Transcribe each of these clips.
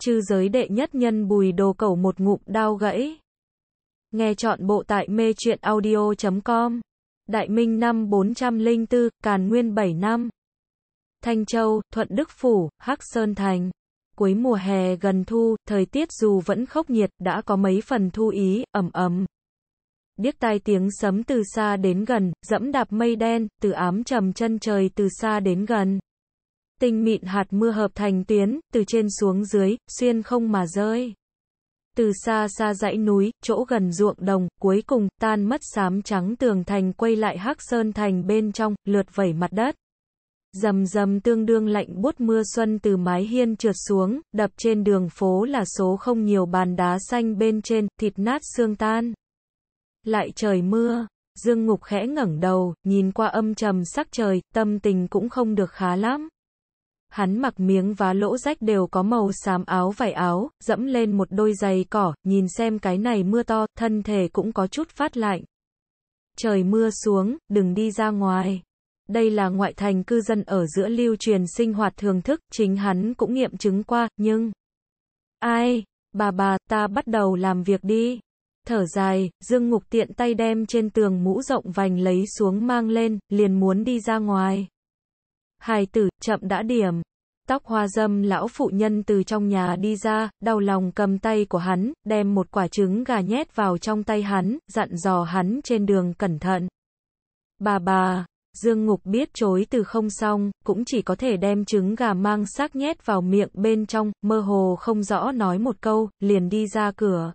chư giới đệ nhất nhân bùi đồ cẩu một ngụm đau gãy. Nghe chọn bộ tại mê truyện audio.com. Đại Minh năm 404, Càn Nguyên 7 năm. Thanh Châu, Thuận Đức Phủ, Hắc Sơn Thành. Cuối mùa hè gần thu, thời tiết dù vẫn khốc nhiệt, đã có mấy phần thu ý, ẩm ẩm. Điếc tai tiếng sấm từ xa đến gần, dẫm đạp mây đen, từ ám trầm chân trời từ xa đến gần tinh mịn hạt mưa hợp thành tuyến, từ trên xuống dưới, xuyên không mà rơi. Từ xa xa dãy núi, chỗ gần ruộng đồng, cuối cùng, tan mất xám trắng tường thành quay lại hắc sơn thành bên trong, lượt vẩy mặt đất. Dầm dầm tương đương lạnh bút mưa xuân từ mái hiên trượt xuống, đập trên đường phố là số không nhiều bàn đá xanh bên trên, thịt nát xương tan. Lại trời mưa, Dương Ngục khẽ ngẩng đầu, nhìn qua âm trầm sắc trời, tâm tình cũng không được khá lắm hắn mặc miếng vá lỗ rách đều có màu xám áo vải áo, dẫm lên một đôi giày cỏ, nhìn xem cái này mưa to, thân thể cũng có chút phát lạnh. Trời mưa xuống, đừng đi ra ngoài. Đây là ngoại thành cư dân ở giữa lưu truyền sinh hoạt thường thức, chính hắn cũng nghiệm chứng qua, nhưng... Ai? Bà bà, ta bắt đầu làm việc đi. Thở dài, Dương Ngục tiện tay đem trên tường mũ rộng vành lấy xuống mang lên, liền muốn đi ra ngoài. Hài tử, chậm đã điểm. Tóc hoa dâm lão phụ nhân từ trong nhà đi ra, đau lòng cầm tay của hắn, đem một quả trứng gà nhét vào trong tay hắn, dặn dò hắn trên đường cẩn thận. Bà bà, Dương Ngục biết chối từ không xong, cũng chỉ có thể đem trứng gà mang xác nhét vào miệng bên trong, mơ hồ không rõ nói một câu, liền đi ra cửa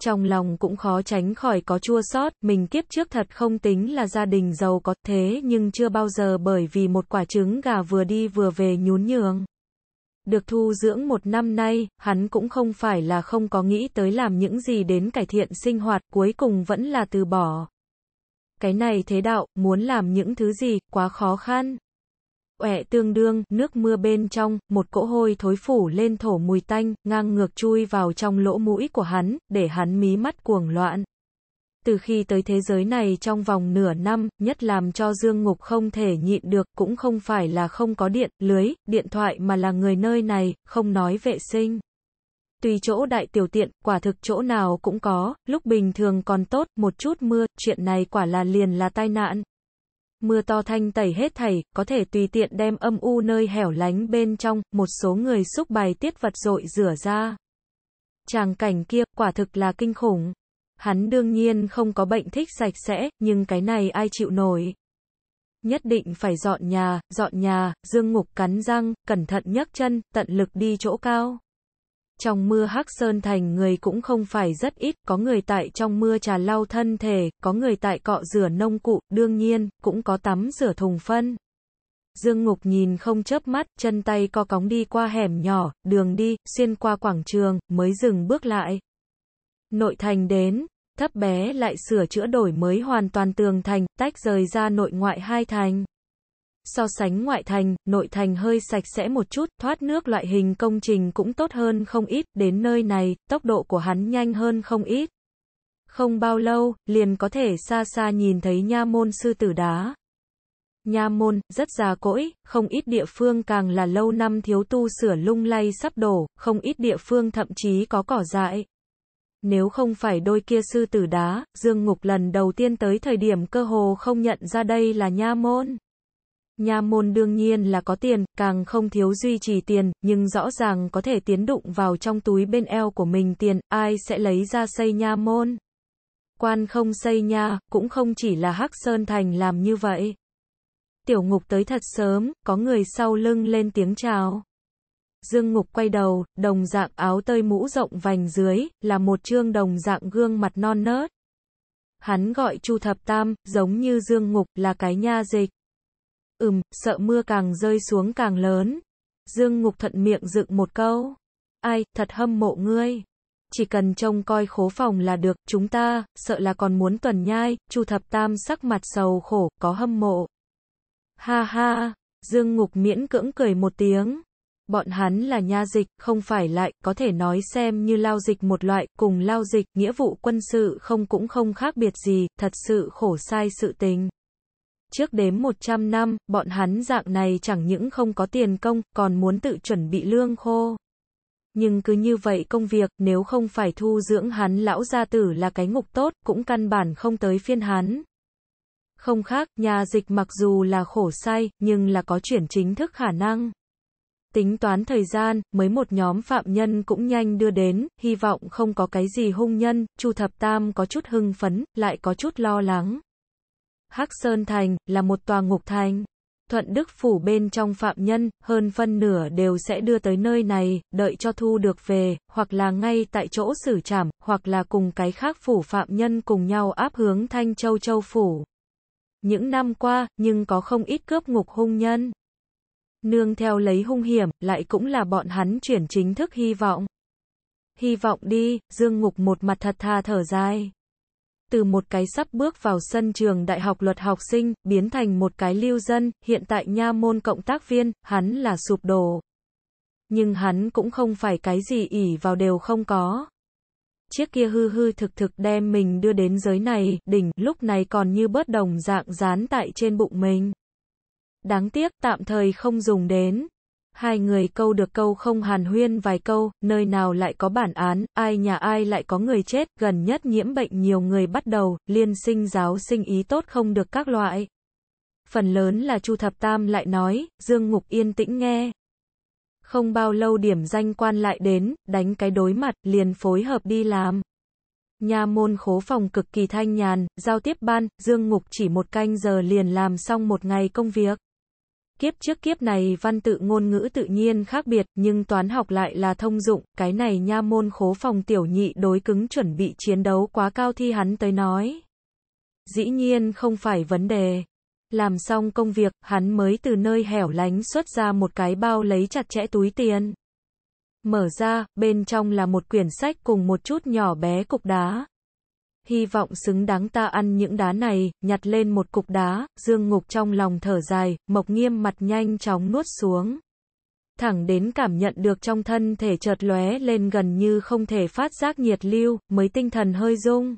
trong lòng cũng khó tránh khỏi có chua sót, mình kiếp trước thật không tính là gia đình giàu có thế nhưng chưa bao giờ bởi vì một quả trứng gà vừa đi vừa về nhún nhường. Được thu dưỡng một năm nay, hắn cũng không phải là không có nghĩ tới làm những gì đến cải thiện sinh hoạt, cuối cùng vẫn là từ bỏ. Cái này thế đạo, muốn làm những thứ gì, quá khó khăn uẻ tương đương, nước mưa bên trong, một cỗ hôi thối phủ lên thổ mùi tanh, ngang ngược chui vào trong lỗ mũi của hắn, để hắn mí mắt cuồng loạn. Từ khi tới thế giới này trong vòng nửa năm, nhất làm cho Dương Ngục không thể nhịn được, cũng không phải là không có điện, lưới, điện thoại mà là người nơi này, không nói vệ sinh. Tùy chỗ đại tiểu tiện, quả thực chỗ nào cũng có, lúc bình thường còn tốt, một chút mưa, chuyện này quả là liền là tai nạn, Mưa to thanh tẩy hết thảy, có thể tùy tiện đem âm u nơi hẻo lánh bên trong, một số người xúc bài tiết vật dội rửa ra. Tràng cảnh kia, quả thực là kinh khủng. Hắn đương nhiên không có bệnh thích sạch sẽ, nhưng cái này ai chịu nổi. Nhất định phải dọn nhà, dọn nhà, dương ngục cắn răng, cẩn thận nhấc chân, tận lực đi chỗ cao. Trong mưa Hắc Sơn Thành người cũng không phải rất ít, có người tại trong mưa trà lau thân thể, có người tại cọ rửa nông cụ, đương nhiên, cũng có tắm rửa thùng phân. Dương Ngục nhìn không chớp mắt, chân tay co cóng đi qua hẻm nhỏ, đường đi, xuyên qua quảng trường, mới dừng bước lại. Nội thành đến, thấp bé lại sửa chữa đổi mới hoàn toàn tường thành, tách rời ra nội ngoại hai thành. So sánh ngoại thành, nội thành hơi sạch sẽ một chút, thoát nước loại hình công trình cũng tốt hơn không ít, đến nơi này, tốc độ của hắn nhanh hơn không ít. Không bao lâu, liền có thể xa xa nhìn thấy nha môn sư tử đá. Nha môn, rất già cỗi, không ít địa phương càng là lâu năm thiếu tu sửa lung lay sắp đổ, không ít địa phương thậm chí có cỏ dại. Nếu không phải đôi kia sư tử đá, Dương Ngục lần đầu tiên tới thời điểm cơ hồ không nhận ra đây là nha môn. Nhà môn đương nhiên là có tiền, càng không thiếu duy trì tiền, nhưng rõ ràng có thể tiến đụng vào trong túi bên eo của mình tiền, ai sẽ lấy ra xây nha môn. Quan không xây nha, cũng không chỉ là Hắc Sơn Thành làm như vậy. Tiểu ngục tới thật sớm, có người sau lưng lên tiếng chào. Dương Ngục quay đầu, đồng dạng áo tơi mũ rộng vành dưới, là một trương đồng dạng gương mặt non nớt. Hắn gọi Chu Thập Tam, giống như Dương Ngục, là cái nha dịch. Ừm, sợ mưa càng rơi xuống càng lớn. Dương Ngục thuận miệng dựng một câu. Ai, thật hâm mộ ngươi. Chỉ cần trông coi khố phòng là được, chúng ta, sợ là còn muốn tuần nhai, Chu thập tam sắc mặt sầu khổ, có hâm mộ. Ha ha, Dương Ngục miễn cưỡng cười một tiếng. Bọn hắn là nha dịch, không phải lại, có thể nói xem như lao dịch một loại, cùng lao dịch, nghĩa vụ quân sự không cũng không khác biệt gì, thật sự khổ sai sự tình trước đếm 100 năm, bọn hắn dạng này chẳng những không có tiền công, còn muốn tự chuẩn bị lương khô. Nhưng cứ như vậy công việc, nếu không phải thu dưỡng hắn lão gia tử là cái ngục tốt, cũng căn bản không tới phiên hắn. Không khác, nhà dịch mặc dù là khổ sai, nhưng là có chuyển chính thức khả năng. Tính toán thời gian, mới một nhóm phạm nhân cũng nhanh đưa đến, hy vọng không có cái gì hung nhân, Chu Thập Tam có chút hưng phấn, lại có chút lo lắng. Hắc Sơn Thành là một tòa ngục thành. Thuận Đức Phủ bên trong phạm nhân, hơn phân nửa đều sẽ đưa tới nơi này, đợi cho thu được về, hoặc là ngay tại chỗ xử trảm, hoặc là cùng cái khác phủ phạm nhân cùng nhau áp hướng Thanh Châu Châu Phủ. Những năm qua, nhưng có không ít cướp ngục hung nhân. Nương theo lấy hung hiểm, lại cũng là bọn hắn chuyển chính thức hy vọng. Hy vọng đi, Dương Ngục một mặt thật thà thở dài từ một cái sắp bước vào sân trường đại học luật học sinh, biến thành một cái lưu dân, hiện tại nha môn cộng tác viên, hắn là sụp đổ. Nhưng hắn cũng không phải cái gì ỉ vào đều không có. Chiếc kia hư hư thực thực đem mình đưa đến giới này, đỉnh, lúc này còn như bớt đồng dạng dán tại trên bụng mình. Đáng tiếc, tạm thời không dùng đến hai người câu được câu không hàn huyên vài câu, nơi nào lại có bản án, ai nhà ai lại có người chết, gần nhất nhiễm bệnh nhiều người bắt đầu, liên sinh giáo sinh ý tốt không được các loại. Phần lớn là Chu Thập Tam lại nói, Dương Ngục yên tĩnh nghe. Không bao lâu điểm danh quan lại đến, đánh cái đối mặt, liền phối hợp đi làm. Nhà môn khố phòng cực kỳ thanh nhàn, giao tiếp ban, Dương Ngục chỉ một canh giờ liền làm xong một ngày công việc. Kiếp trước kiếp này văn tự ngôn ngữ tự nhiên khác biệt, nhưng toán học lại là thông dụng, cái này nha môn khố phòng tiểu nhị đối cứng chuẩn bị chiến đấu quá cao thi hắn tới nói. Dĩ nhiên không phải vấn đề. Làm xong công việc, hắn mới từ nơi hẻo lánh xuất ra một cái bao lấy chặt chẽ túi tiền. Mở ra, bên trong là một quyển sách cùng một chút nhỏ bé cục đá hy vọng xứng đáng ta ăn những đá này, nhặt lên một cục đá, dương ngục trong lòng thở dài, mộc nghiêm mặt nhanh chóng nuốt xuống. Thẳng đến cảm nhận được trong thân thể chợt lóe lên gần như không thể phát giác nhiệt lưu, mới tinh thần hơi rung.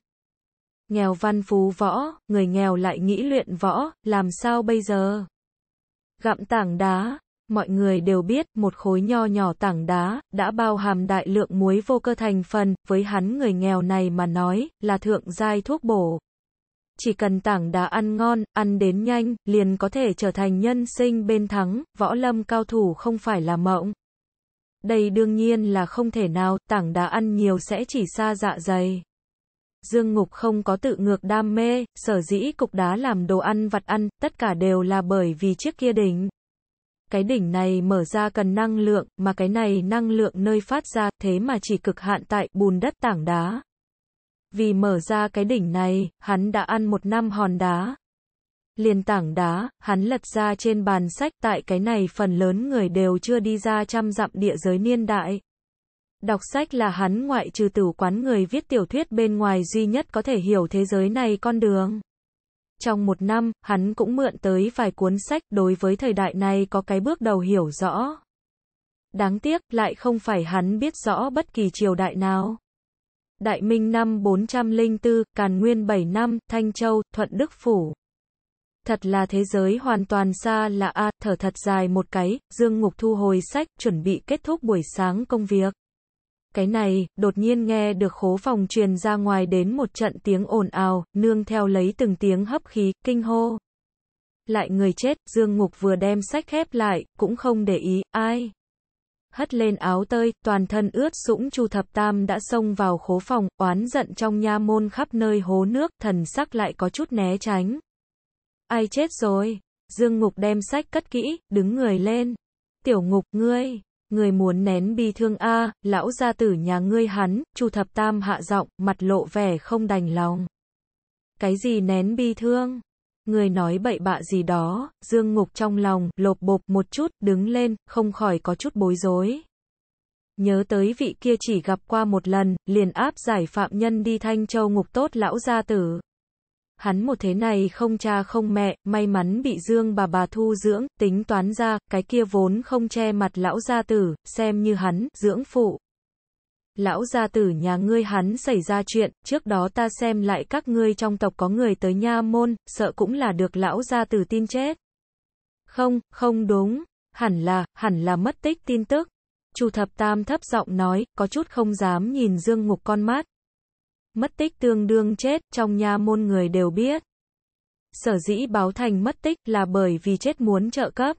Nghèo văn phú võ, người nghèo lại nghĩ luyện võ, làm sao bây giờ? Gặm tảng đá, Mọi người đều biết, một khối nho nhỏ tảng đá, đã bao hàm đại lượng muối vô cơ thành phần, với hắn người nghèo này mà nói, là thượng giai thuốc bổ. Chỉ cần tảng đá ăn ngon, ăn đến nhanh, liền có thể trở thành nhân sinh bên thắng, võ lâm cao thủ không phải là mộng. Đây đương nhiên là không thể nào, tảng đá ăn nhiều sẽ chỉ xa dạ dày. Dương Ngục không có tự ngược đam mê, sở dĩ cục đá làm đồ ăn vặt ăn, tất cả đều là bởi vì chiếc kia đỉnh cái đỉnh này mở ra cần năng lượng, mà cái này năng lượng nơi phát ra, thế mà chỉ cực hạn tại bùn đất tảng đá. Vì mở ra cái đỉnh này, hắn đã ăn một năm hòn đá. Liền tảng đá, hắn lật ra trên bàn sách tại cái này phần lớn người đều chưa đi ra trăm dặm địa giới niên đại. Đọc sách là hắn ngoại trừ tử quán người viết tiểu thuyết bên ngoài duy nhất có thể hiểu thế giới này con đường. Trong một năm, hắn cũng mượn tới vài cuốn sách đối với thời đại này có cái bước đầu hiểu rõ. Đáng tiếc, lại không phải hắn biết rõ bất kỳ triều đại nào. Đại Minh năm 404, Càn Nguyên 7 năm, Thanh Châu, Thuận Đức Phủ. Thật là thế giới hoàn toàn xa lạ thở thật dài một cái, Dương Ngục thu hồi sách, chuẩn bị kết thúc buổi sáng công việc. Cái này, đột nhiên nghe được khố phòng truyền ra ngoài đến một trận tiếng ồn ào, nương theo lấy từng tiếng hấp khí, kinh hô. Lại người chết, Dương Ngục vừa đem sách khép lại, cũng không để ý, ai. Hất lên áo tơi, toàn thân ướt sũng Chu Thập Tam đã xông vào khố phòng, oán giận trong nha môn khắp nơi hố nước, thần sắc lại có chút né tránh. Ai chết rồi? Dương Ngục đem sách cất kỹ, đứng người lên. Tiểu Ngục, ngươi, Người muốn nén bi thương a, lão gia tử nhà ngươi hắn, Chu thập tam hạ giọng, mặt lộ vẻ không đành lòng. Cái gì nén bi thương? Người nói bậy bạ gì đó, Dương Ngục trong lòng, lột bột một chút, đứng lên, không khỏi có chút bối rối. Nhớ tới vị kia chỉ gặp qua một lần, liền áp giải phạm nhân đi thanh châu ngục tốt lão gia tử hắn một thế này không cha không mẹ, may mắn bị Dương bà bà thu dưỡng, tính toán ra, cái kia vốn không che mặt lão gia tử, xem như hắn, dưỡng phụ. Lão gia tử nhà ngươi hắn xảy ra chuyện, trước đó ta xem lại các ngươi trong tộc có người tới nha môn, sợ cũng là được lão gia tử tin chết. Không, không đúng, hẳn là, hẳn là mất tích tin tức. Chu thập tam thấp giọng nói, có chút không dám nhìn Dương Ngục con mắt, mất tích tương đương chết, trong nha môn người đều biết. Sở dĩ báo thành mất tích là bởi vì chết muốn trợ cấp.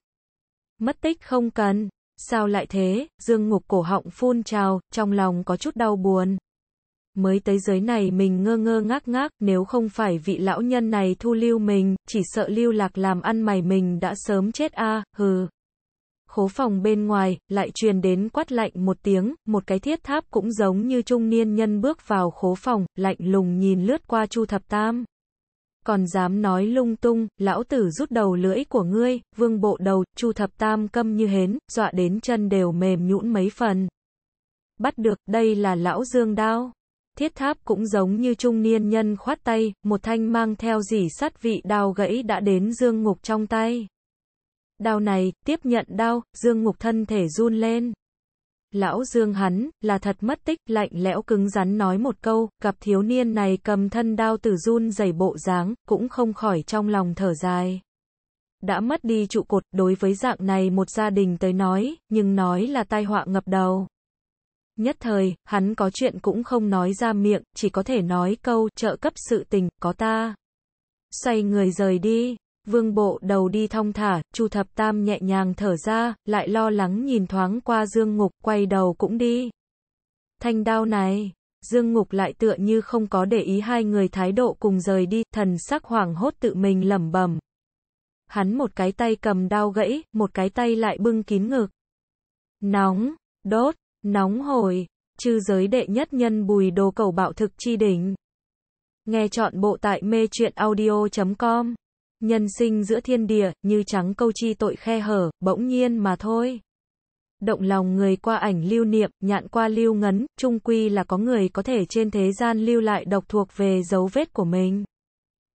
Mất tích không cần, sao lại thế, dương ngục cổ họng phun trào, trong lòng có chút đau buồn. Mới tới giới này mình ngơ ngơ ngác ngác, nếu không phải vị lão nhân này thu lưu mình, chỉ sợ lưu lạc làm ăn mày mình đã sớm chết a à, hừ khố phòng bên ngoài, lại truyền đến quát lạnh một tiếng, một cái thiết tháp cũng giống như trung niên nhân bước vào khố phòng, lạnh lùng nhìn lướt qua Chu Thập Tam. Còn dám nói lung tung, lão tử rút đầu lưỡi của ngươi, vương bộ đầu, Chu Thập Tam câm như hến, dọa đến chân đều mềm nhũn mấy phần. Bắt được, đây là lão dương đao. Thiết tháp cũng giống như trung niên nhân khoát tay, một thanh mang theo dỉ sắt vị đao gãy đã đến dương ngục trong tay đau này, tiếp nhận đau Dương Ngục thân thể run lên. Lão Dương hắn, là thật mất tích, lạnh lẽo cứng rắn nói một câu, gặp thiếu niên này cầm thân đau tử run dày bộ dáng, cũng không khỏi trong lòng thở dài. Đã mất đi trụ cột, đối với dạng này một gia đình tới nói, nhưng nói là tai họa ngập đầu. Nhất thời, hắn có chuyện cũng không nói ra miệng, chỉ có thể nói câu trợ cấp sự tình, có ta. Xoay người rời đi. Vương Bộ đầu đi thong thả, Chu Thập Tam nhẹ nhàng thở ra, lại lo lắng nhìn thoáng qua Dương Ngục, quay đầu cũng đi. Thanh đao này, Dương Ngục lại tựa như không có để ý hai người thái độ cùng rời đi, thần sắc hoảng hốt tự mình lẩm bẩm. Hắn một cái tay cầm đao gãy, một cái tay lại bưng kín ngực. Nóng, đốt, nóng hồi, chư giới đệ nhất nhân bùi đồ cầu bạo thực chi đỉnh. Nghe chọn bộ tại mê truyện audio.com Nhân sinh giữa thiên địa, như trắng câu chi tội khe hở, bỗng nhiên mà thôi. Động lòng người qua ảnh lưu niệm, nhạn qua lưu ngấn, trung quy là có người có thể trên thế gian lưu lại độc thuộc về dấu vết của mình.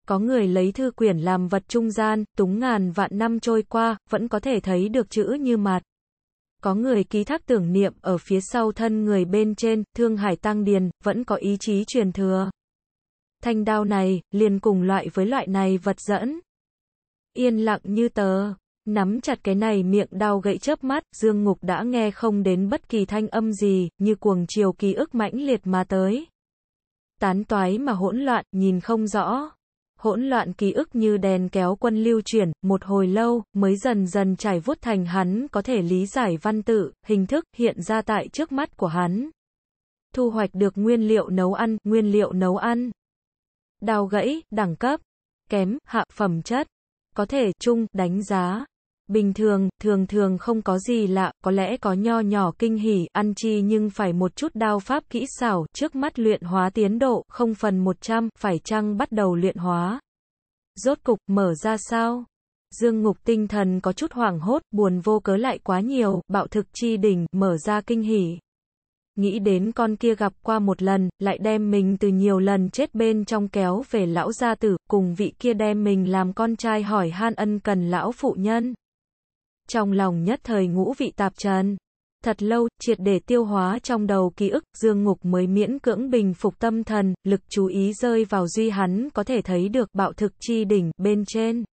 Có người lấy thư quyển làm vật trung gian, túng ngàn vạn năm trôi qua, vẫn có thể thấy được chữ như mặt có người ký thác tưởng niệm ở phía sau thân người bên trên, thương hải tăng điền, vẫn có ý chí truyền thừa. Thanh đao này, liền cùng loại với loại này vật dẫn. Yên lặng như tờ. Nắm chặt cái này miệng đau gậy chớp mắt, Dương Ngục đã nghe không đến bất kỳ thanh âm gì, như cuồng chiều ký ức mãnh liệt mà tới. Tán toái mà hỗn loạn, nhìn không rõ. Hỗn loạn ký ức như đèn kéo quân lưu chuyển, một hồi lâu, mới dần dần trải vuốt thành hắn có thể lý giải văn tự, hình thức, hiện ra tại trước mắt của hắn. Thu hoạch được nguyên liệu nấu ăn, nguyên liệu nấu ăn. Đào gãy, đẳng cấp, kém, hạ phẩm chất có thể chung đánh giá bình thường, thường thường không có gì lạ, có lẽ có nho nhỏ kinh hỉ, ăn chi nhưng phải một chút đao pháp kỹ xảo, trước mắt luyện hóa tiến độ, không phần 100, phải chăng bắt đầu luyện hóa. Rốt cục, mở ra sao? Dương ngục tinh thần có chút hoảng hốt, buồn vô cớ lại quá nhiều, bạo thực chi đỉnh, mở ra kinh hỉ nghĩ đến con kia gặp qua một lần, lại đem mình từ nhiều lần chết bên trong kéo về lão gia tử, cùng vị kia đem mình làm con trai hỏi han ân cần lão phụ nhân. Trong lòng nhất thời ngũ vị tạp trần, thật lâu, triệt để tiêu hóa trong đầu ký ức, Dương Ngục mới miễn cưỡng bình phục tâm thần, lực chú ý rơi vào duy hắn có thể thấy được bạo thực chi đỉnh, bên trên.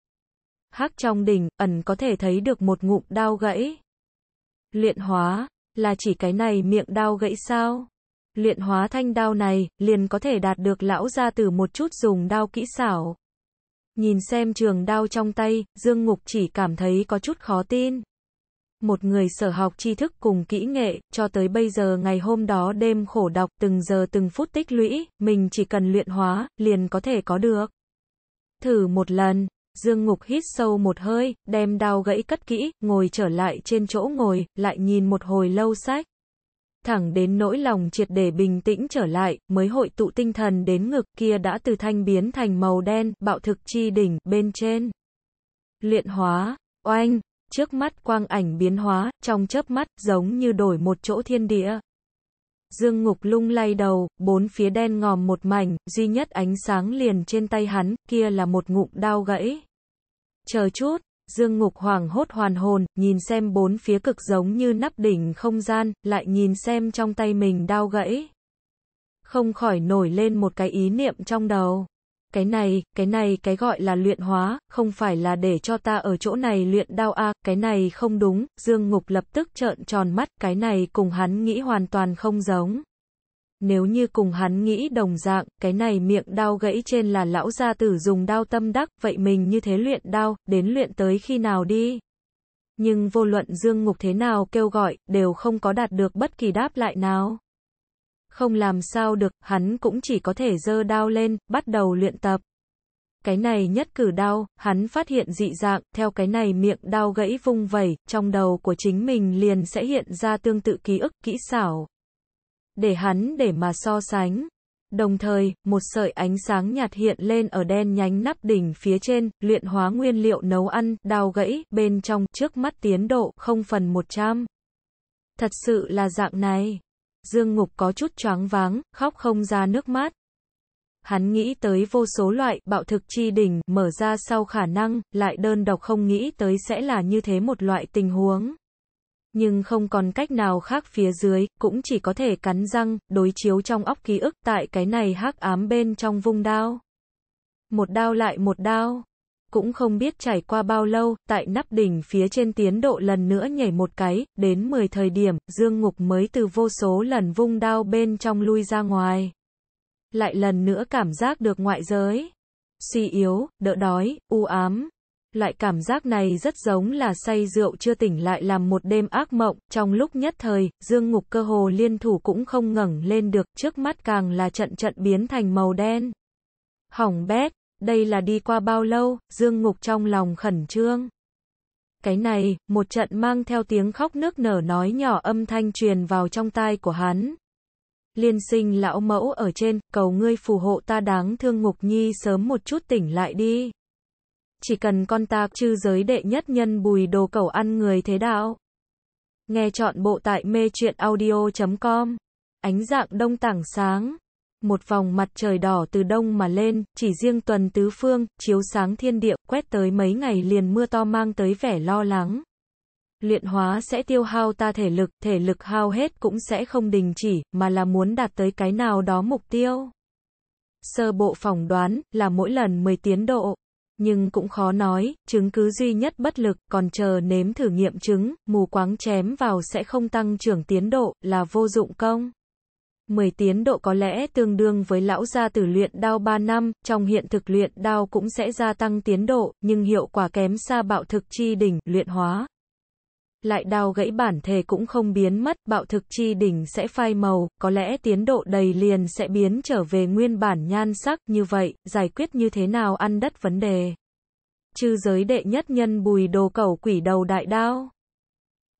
Hắc trong đỉnh, ẩn có thể thấy được một ngụm đao gãy. Luyện hóa, là chỉ cái này miệng đau gãy sao? Luyện hóa thanh đao này, liền có thể đạt được lão gia tử một chút dùng đao kỹ xảo. Nhìn xem trường đao trong tay, Dương Ngục chỉ cảm thấy có chút khó tin. Một người sở học tri thức cùng kỹ nghệ, cho tới bây giờ ngày hôm đó đêm khổ đọc từng giờ từng phút tích lũy, mình chỉ cần luyện hóa, liền có thể có được. Thử một lần, Dương Ngục hít sâu một hơi, đem đao gãy cất kỹ, ngồi trở lại trên chỗ ngồi, lại nhìn một hồi lâu sách. Thẳng đến nỗi lòng triệt để bình tĩnh trở lại, mới hội tụ tinh thần đến ngực kia đã từ thanh biến thành màu đen, bạo thực chi đỉnh, bên trên. Luyện hóa, oanh, trước mắt quang ảnh biến hóa, trong chớp mắt, giống như đổi một chỗ thiên địa. Dương Ngục lung lay đầu, bốn phía đen ngòm một mảnh, duy nhất ánh sáng liền trên tay hắn, kia là một ngụm đao gãy. Chờ chút, Dương Ngục hoảng hốt hoàn hồn, nhìn xem bốn phía cực giống như nắp đỉnh không gian, lại nhìn xem trong tay mình đao gãy. Không khỏi nổi lên một cái ý niệm trong đầu. Cái này, cái này, cái gọi là luyện hóa, không phải là để cho ta ở chỗ này luyện đao a, cái này không đúng, Dương Ngục lập tức trợn tròn mắt, cái này cùng hắn nghĩ hoàn toàn không giống. Nếu như cùng hắn nghĩ đồng dạng, cái này miệng đao gãy trên là lão gia tử dùng đao tâm đắc, vậy mình như thế luyện đao, đến luyện tới khi nào đi? Nhưng vô luận Dương Ngục thế nào kêu gọi, đều không có đạt được bất kỳ đáp lại nào. Không làm sao được, hắn cũng chỉ có thể dơ đao lên, bắt đầu luyện tập. Cái này nhất cử đau hắn phát hiện dị dạng, theo cái này miệng đau gãy vung vẩy, trong đầu của chính mình liền sẽ hiện ra tương tự ký ức, kỹ xảo. Để hắn để mà so sánh. Đồng thời, một sợi ánh sáng nhạt hiện lên ở đen nhánh nắp đỉnh phía trên, luyện hóa nguyên liệu nấu ăn, đau gãy, bên trong, trước mắt tiến độ, không phần 100. Thật sự là dạng này. Dương Ngục có chút choáng váng, khóc không ra nước mắt. Hắn nghĩ tới vô số loại bạo thực chi đỉnh mở ra sau khả năng, lại đơn độc không nghĩ tới sẽ là như thế một loại tình huống. Nhưng không còn cách nào khác phía dưới, cũng chỉ có thể cắn răng, đối chiếu trong óc ký ức tại cái này hắc ám bên trong vung đao. Một đao lại một đao cũng không biết trải qua bao lâu, tại nắp đỉnh phía trên tiến độ lần nữa nhảy một cái, đến 10 thời điểm, Dương Ngục mới từ vô số lần vung đao bên trong lui ra ngoài. Lại lần nữa cảm giác được ngoại giới, suy yếu, đỡ đói, u ám. Loại cảm giác này rất giống là say rượu chưa tỉnh lại làm một đêm ác mộng, trong lúc nhất thời, Dương Ngục cơ hồ liên thủ cũng không ngẩng lên được, trước mắt càng là trận trận biến thành màu đen hỏng bét, đây là đi qua bao lâu, Dương Ngục trong lòng khẩn trương. Cái này, một trận mang theo tiếng khóc nước nở nói nhỏ âm thanh truyền vào trong tai của hắn. Liên sinh lão mẫu ở trên, cầu ngươi phù hộ ta đáng thương Ngục Nhi sớm một chút tỉnh lại đi. Chỉ cần con ta chư giới đệ nhất nhân bùi đồ cầu ăn người thế đạo. Nghe chọn bộ tại mê chuyện audio.com. Ánh dạng đông tảng sáng một vòng mặt trời đỏ từ đông mà lên, chỉ riêng tuần tứ phương, chiếu sáng thiên địa, quét tới mấy ngày liền mưa to mang tới vẻ lo lắng. Luyện hóa sẽ tiêu hao ta thể lực, thể lực hao hết cũng sẽ không đình chỉ, mà là muốn đạt tới cái nào đó mục tiêu. Sơ bộ phỏng đoán, là mỗi lần 10 tiến độ. Nhưng cũng khó nói, chứng cứ duy nhất bất lực, còn chờ nếm thử nghiệm chứng, mù quáng chém vào sẽ không tăng trưởng tiến độ, là vô dụng công. 10 tiến độ có lẽ tương đương với lão gia tử luyện đao 3 năm, trong hiện thực luyện đao cũng sẽ gia tăng tiến độ, nhưng hiệu quả kém xa bạo thực chi đỉnh, luyện hóa. Lại đao gãy bản thể cũng không biến mất, bạo thực chi đỉnh sẽ phai màu, có lẽ tiến độ đầy liền sẽ biến trở về nguyên bản nhan sắc, như vậy, giải quyết như thế nào ăn đất vấn đề. Chư giới đệ nhất nhân bùi đồ cầu quỷ đầu đại đao.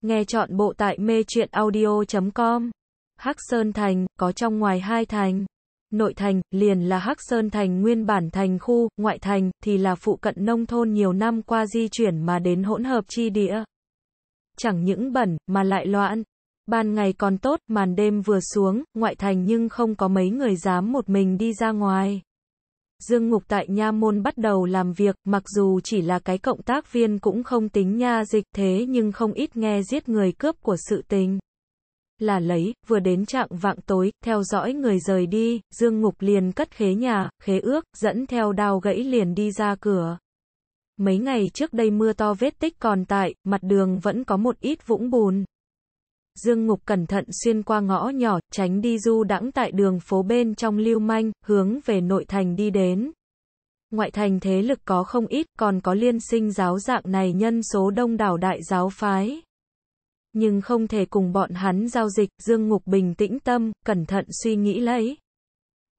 Nghe chọn bộ tại mê truyện audio.com Hắc Sơn Thành, có trong ngoài hai thành. Nội thành, liền là Hắc Sơn Thành nguyên bản thành khu, ngoại thành, thì là phụ cận nông thôn nhiều năm qua di chuyển mà đến hỗn hợp chi địa. Chẳng những bẩn, mà lại loạn. Ban ngày còn tốt, màn đêm vừa xuống, ngoại thành nhưng không có mấy người dám một mình đi ra ngoài. Dương Ngục tại Nha Môn bắt đầu làm việc, mặc dù chỉ là cái cộng tác viên cũng không tính nha dịch thế nhưng không ít nghe giết người cướp của sự tình là lấy, vừa đến trạng vạng tối, theo dõi người rời đi, Dương Ngục liền cất khế nhà, khế ước, dẫn theo đao gãy liền đi ra cửa. Mấy ngày trước đây mưa to vết tích còn tại, mặt đường vẫn có một ít vũng bùn. Dương Ngục cẩn thận xuyên qua ngõ nhỏ, tránh đi du đãng tại đường phố bên trong lưu manh, hướng về nội thành đi đến. Ngoại thành thế lực có không ít, còn có liên sinh giáo dạng này nhân số đông đảo đại giáo phái nhưng không thể cùng bọn hắn giao dịch, Dương Ngục bình tĩnh tâm, cẩn thận suy nghĩ lấy.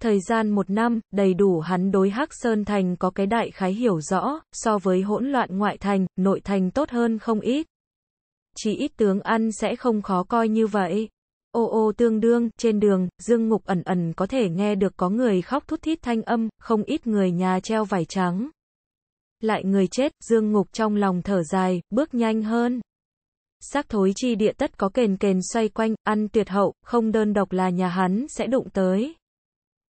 Thời gian một năm, đầy đủ hắn đối Hắc Sơn Thành có cái đại khái hiểu rõ, so với hỗn loạn ngoại thành, nội thành tốt hơn không ít. Chỉ ít tướng ăn sẽ không khó coi như vậy. Ô ô tương đương, trên đường, Dương Ngục ẩn ẩn có thể nghe được có người khóc thút thít thanh âm, không ít người nhà treo vải trắng. Lại người chết, Dương Ngục trong lòng thở dài, bước nhanh hơn sắc thối chi địa tất có kền kền xoay quanh, ăn tuyệt hậu, không đơn độc là nhà hắn sẽ đụng tới.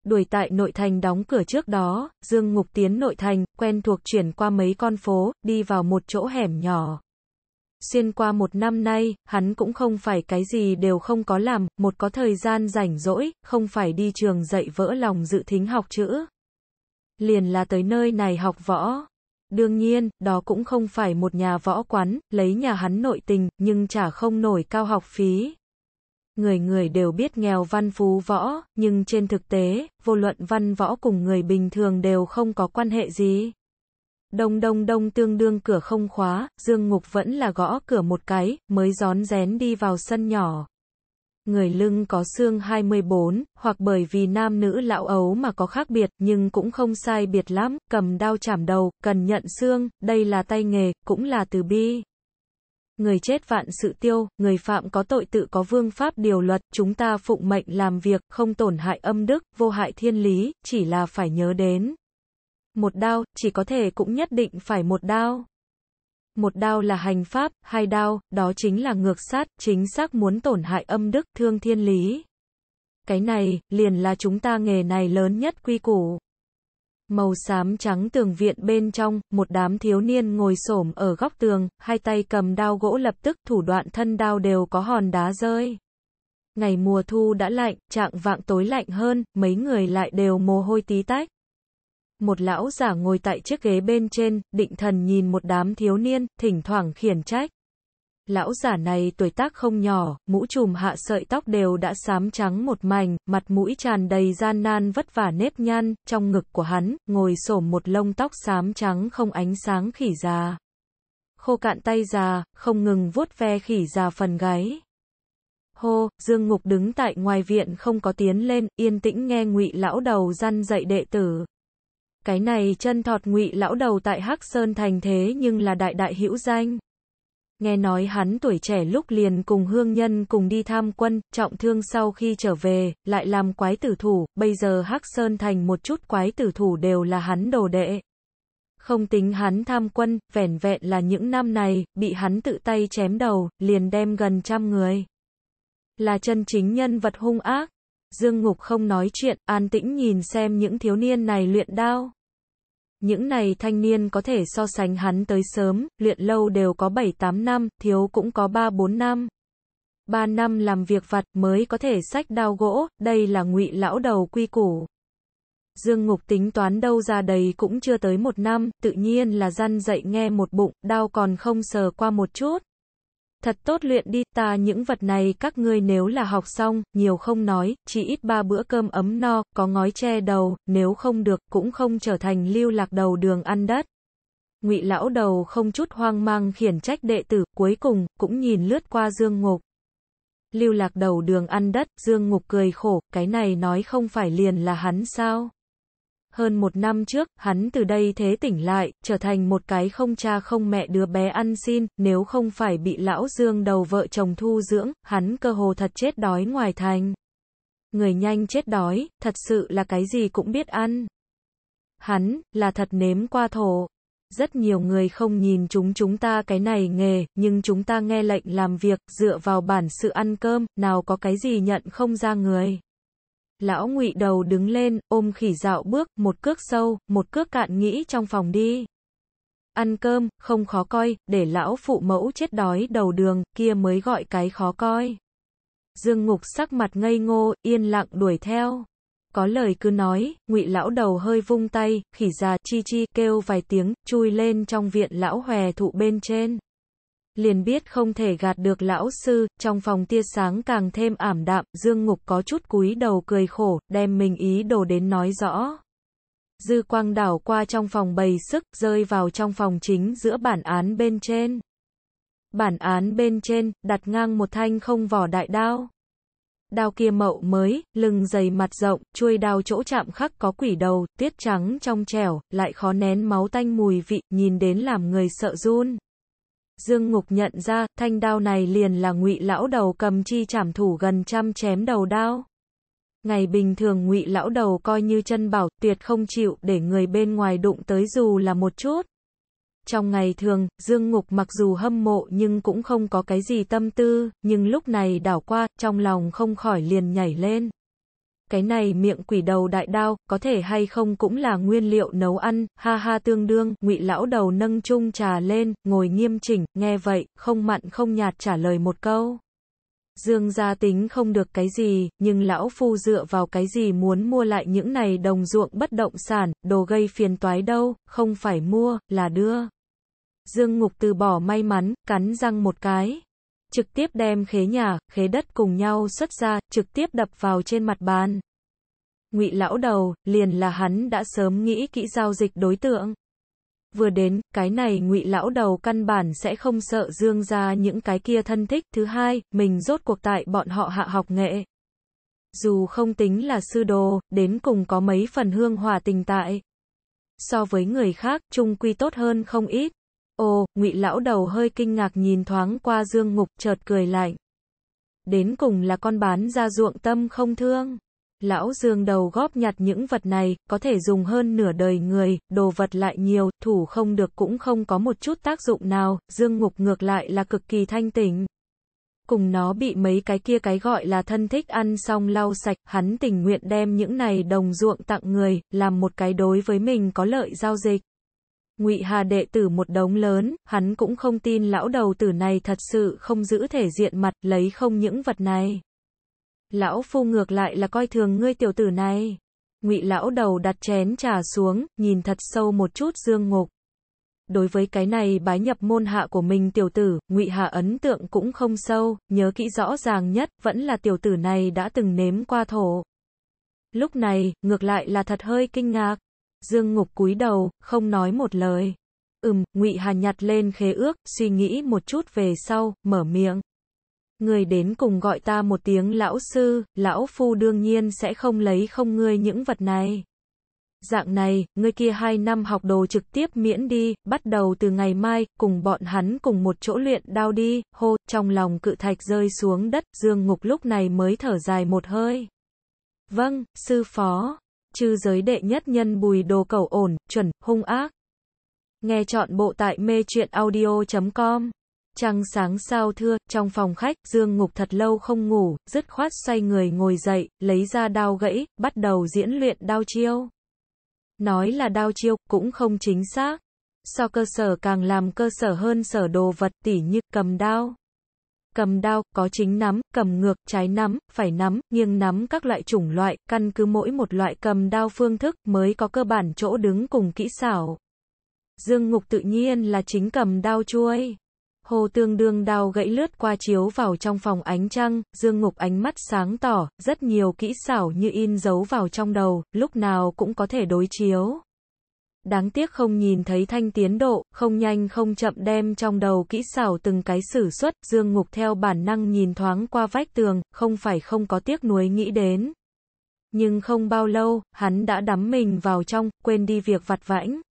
Đuổi tại nội thành đóng cửa trước đó, Dương Ngục tiến nội thành, quen thuộc chuyển qua mấy con phố, đi vào một chỗ hẻm nhỏ. Xuyên qua một năm nay, hắn cũng không phải cái gì đều không có làm, một có thời gian rảnh rỗi, không phải đi trường dạy vỡ lòng dự thính học chữ. Liền là tới nơi này học võ. Đương nhiên, đó cũng không phải một nhà võ quán, lấy nhà hắn nội tình, nhưng chả không nổi cao học phí. Người người đều biết nghèo văn phú võ, nhưng trên thực tế, vô luận văn võ cùng người bình thường đều không có quan hệ gì. Đông đông đông tương đương cửa không khóa, Dương Ngục vẫn là gõ cửa một cái, mới gión rén đi vào sân nhỏ người lưng có xương 24, hoặc bởi vì nam nữ lão ấu mà có khác biệt, nhưng cũng không sai biệt lắm, cầm đao chảm đầu, cần nhận xương, đây là tay nghề, cũng là từ bi. Người chết vạn sự tiêu, người phạm có tội tự có vương pháp điều luật, chúng ta phụng mệnh làm việc, không tổn hại âm đức, vô hại thiên lý, chỉ là phải nhớ đến. Một đao, chỉ có thể cũng nhất định phải một đao một đao là hành pháp, hai đao, đó chính là ngược sát, chính xác muốn tổn hại âm đức, thương thiên lý. Cái này, liền là chúng ta nghề này lớn nhất quy củ. Màu xám trắng tường viện bên trong, một đám thiếu niên ngồi xổm ở góc tường, hai tay cầm đao gỗ lập tức thủ đoạn thân đao đều có hòn đá rơi. Ngày mùa thu đã lạnh, trạng vạng tối lạnh hơn, mấy người lại đều mồ hôi tí tách. Một lão giả ngồi tại chiếc ghế bên trên, định thần nhìn một đám thiếu niên, thỉnh thoảng khiển trách. Lão giả này tuổi tác không nhỏ, mũ trùm hạ sợi tóc đều đã xám trắng một mảnh, mặt mũi tràn đầy gian nan vất vả nếp nhăn, trong ngực của hắn, ngồi xổm một lông tóc xám trắng không ánh sáng khỉ già. Khô cạn tay già, không ngừng vuốt ve khỉ già phần gáy. Hô, Dương Ngục đứng tại ngoài viện không có tiến lên, yên tĩnh nghe ngụy lão đầu răn dậy đệ tử. Cái này chân thọt ngụy lão đầu tại Hắc Sơn thành thế nhưng là đại đại hữu danh. Nghe nói hắn tuổi trẻ lúc liền cùng hương nhân cùng đi tham quân, trọng thương sau khi trở về, lại làm quái tử thủ, bây giờ Hắc Sơn thành một chút quái tử thủ đều là hắn đồ đệ. Không tính hắn tham quân, vẻn vẹn là những năm này, bị hắn tự tay chém đầu, liền đem gần trăm người. Là chân chính nhân vật hung ác. Dương Ngục không nói chuyện, an tĩnh nhìn xem những thiếu niên này luyện đao. Những này thanh niên có thể so sánh hắn tới sớm, luyện lâu đều có 7-8 năm, thiếu cũng có 3-4 năm. 3 năm làm việc vặt mới có thể sách đao gỗ, đây là ngụy lão đầu quy củ. Dương Ngục tính toán đâu ra đầy cũng chưa tới một năm, tự nhiên là dân dậy nghe một bụng, đau còn không sờ qua một chút. Thật tốt luyện đi, ta những vật này các ngươi nếu là học xong, nhiều không nói, chỉ ít ba bữa cơm ấm no, có ngói che đầu, nếu không được, cũng không trở thành lưu lạc đầu đường ăn đất. Ngụy lão đầu không chút hoang mang khiển trách đệ tử, cuối cùng, cũng nhìn lướt qua Dương Ngục. Lưu lạc đầu đường ăn đất, Dương Ngục cười khổ, cái này nói không phải liền là hắn sao? Hơn một năm trước, hắn từ đây thế tỉnh lại, trở thành một cái không cha không mẹ đứa bé ăn xin, nếu không phải bị lão dương đầu vợ chồng thu dưỡng, hắn cơ hồ thật chết đói ngoài thành. Người nhanh chết đói, thật sự là cái gì cũng biết ăn. Hắn, là thật nếm qua thổ. Rất nhiều người không nhìn chúng chúng ta cái này nghề, nhưng chúng ta nghe lệnh làm việc, dựa vào bản sự ăn cơm, nào có cái gì nhận không ra người. Lão ngụy đầu đứng lên, ôm khỉ dạo bước, một cước sâu, một cước cạn nghĩ trong phòng đi. Ăn cơm, không khó coi, để lão phụ mẫu chết đói đầu đường, kia mới gọi cái khó coi. Dương Ngục sắc mặt ngây ngô, yên lặng đuổi theo. Có lời cứ nói, ngụy lão đầu hơi vung tay, khỉ già chi chi kêu vài tiếng, chui lên trong viện lão hòe thụ bên trên liền biết không thể gạt được lão sư, trong phòng tia sáng càng thêm ảm đạm, Dương Ngục có chút cúi đầu cười khổ, đem mình ý đồ đến nói rõ. Dư quang đảo qua trong phòng bày sức, rơi vào trong phòng chính giữa bản án bên trên. Bản án bên trên, đặt ngang một thanh không vỏ đại đao. Đao kia mậu mới, lưng dày mặt rộng, chuôi đao chỗ chạm khắc có quỷ đầu, tiết trắng trong trẻo, lại khó nén máu tanh mùi vị, nhìn đến làm người sợ run. Dương Ngục nhận ra, thanh đao này liền là ngụy lão đầu cầm chi trảm thủ gần trăm chém đầu đao. Ngày bình thường ngụy lão đầu coi như chân bảo, tuyệt không chịu để người bên ngoài đụng tới dù là một chút. Trong ngày thường, Dương Ngục mặc dù hâm mộ nhưng cũng không có cái gì tâm tư, nhưng lúc này đảo qua, trong lòng không khỏi liền nhảy lên. Cái này miệng quỷ đầu đại đao, có thể hay không cũng là nguyên liệu nấu ăn, ha ha tương đương, ngụy lão đầu nâng chung trà lên, ngồi nghiêm chỉnh, nghe vậy, không mặn không nhạt trả lời một câu. Dương gia tính không được cái gì, nhưng lão phu dựa vào cái gì muốn mua lại những này đồng ruộng bất động sản, đồ gây phiền toái đâu, không phải mua, là đưa. Dương Ngục từ bỏ may mắn, cắn răng một cái trực tiếp đem khế nhà, khế đất cùng nhau xuất ra, trực tiếp đập vào trên mặt bàn. Ngụy lão đầu, liền là hắn đã sớm nghĩ kỹ giao dịch đối tượng. Vừa đến, cái này ngụy lão đầu căn bản sẽ không sợ dương ra những cái kia thân thích. Thứ hai, mình rốt cuộc tại bọn họ hạ học nghệ. Dù không tính là sư đồ, đến cùng có mấy phần hương hòa tình tại. So với người khác, trung quy tốt hơn không ít. Ô, ngụy lão đầu hơi kinh ngạc nhìn thoáng qua dương ngục, chợt cười lạnh. Đến cùng là con bán ra ruộng tâm không thương. Lão dương đầu góp nhặt những vật này, có thể dùng hơn nửa đời người, đồ vật lại nhiều, thủ không được cũng không có một chút tác dụng nào, dương ngục ngược lại là cực kỳ thanh tỉnh. Cùng nó bị mấy cái kia cái gọi là thân thích ăn xong lau sạch, hắn tình nguyện đem những này đồng ruộng tặng người, làm một cái đối với mình có lợi giao dịch. Ngụy Hà đệ tử một đống lớn, hắn cũng không tin lão đầu tử này thật sự không giữ thể diện mặt, lấy không những vật này. Lão phu ngược lại là coi thường ngươi tiểu tử này. Ngụy lão đầu đặt chén trà xuống, nhìn thật sâu một chút Dương Ngục. Đối với cái này bái nhập môn hạ của mình tiểu tử, Ngụy Hà ấn tượng cũng không sâu, nhớ kỹ rõ ràng nhất vẫn là tiểu tử này đã từng nếm qua thổ. Lúc này, ngược lại là thật hơi kinh ngạc. Dương Ngục cúi đầu, không nói một lời. Ừm, Ngụy Hà nhặt lên khế ước, suy nghĩ một chút về sau, mở miệng. Người đến cùng gọi ta một tiếng lão sư, lão phu đương nhiên sẽ không lấy không ngươi những vật này. Dạng này, ngươi kia hai năm học đồ trực tiếp miễn đi, bắt đầu từ ngày mai, cùng bọn hắn cùng một chỗ luyện đao đi, hô, trong lòng cự thạch rơi xuống đất, Dương Ngục lúc này mới thở dài một hơi. Vâng, sư phó chư giới đệ nhất nhân bùi đồ cầu ổn, chuẩn, hung ác. Nghe chọn bộ tại mê truyện audio.com. Trăng sáng sao thưa, trong phòng khách, Dương Ngục thật lâu không ngủ, dứt khoát xoay người ngồi dậy, lấy ra đao gãy, bắt đầu diễn luyện đao chiêu. Nói là đao chiêu, cũng không chính xác. Sao cơ sở càng làm cơ sở hơn sở đồ vật tỉ như cầm đao cầm đao, có chính nắm, cầm ngược, trái nắm, phải nắm, nghiêng nắm các loại chủng loại, căn cứ mỗi một loại cầm đao phương thức mới có cơ bản chỗ đứng cùng kỹ xảo. Dương Ngục tự nhiên là chính cầm đao chuôi. Hồ tương đương đao gãy lướt qua chiếu vào trong phòng ánh trăng, Dương Ngục ánh mắt sáng tỏ, rất nhiều kỹ xảo như in dấu vào trong đầu, lúc nào cũng có thể đối chiếu đáng tiếc không nhìn thấy thanh tiến độ, không nhanh không chậm đem trong đầu kỹ xảo từng cái xử xuất, Dương Ngục theo bản năng nhìn thoáng qua vách tường, không phải không có tiếc nuối nghĩ đến. Nhưng không bao lâu, hắn đã đắm mình vào trong, quên đi việc vặt vãnh.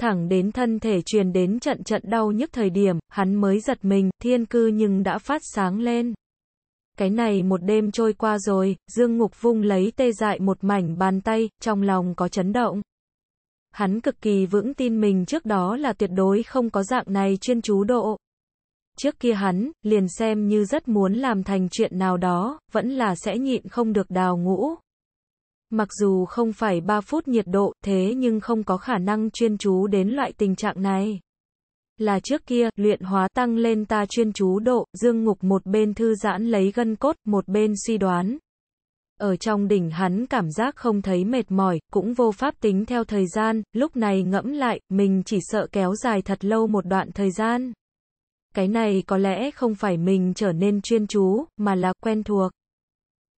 Thẳng đến thân thể truyền đến trận trận đau nhức thời điểm, hắn mới giật mình, thiên cư nhưng đã phát sáng lên. Cái này một đêm trôi qua rồi, Dương Ngục vung lấy tê dại một mảnh bàn tay, trong lòng có chấn động hắn cực kỳ vững tin mình trước đó là tuyệt đối không có dạng này chuyên chú độ. Trước kia hắn, liền xem như rất muốn làm thành chuyện nào đó, vẫn là sẽ nhịn không được đào ngũ. Mặc dù không phải 3 phút nhiệt độ, thế nhưng không có khả năng chuyên chú đến loại tình trạng này. Là trước kia, luyện hóa tăng lên ta chuyên chú độ, dương ngục một bên thư giãn lấy gân cốt, một bên suy đoán, ở trong đỉnh hắn cảm giác không thấy mệt mỏi, cũng vô pháp tính theo thời gian, lúc này ngẫm lại, mình chỉ sợ kéo dài thật lâu một đoạn thời gian. Cái này có lẽ không phải mình trở nên chuyên chú, mà là quen thuộc.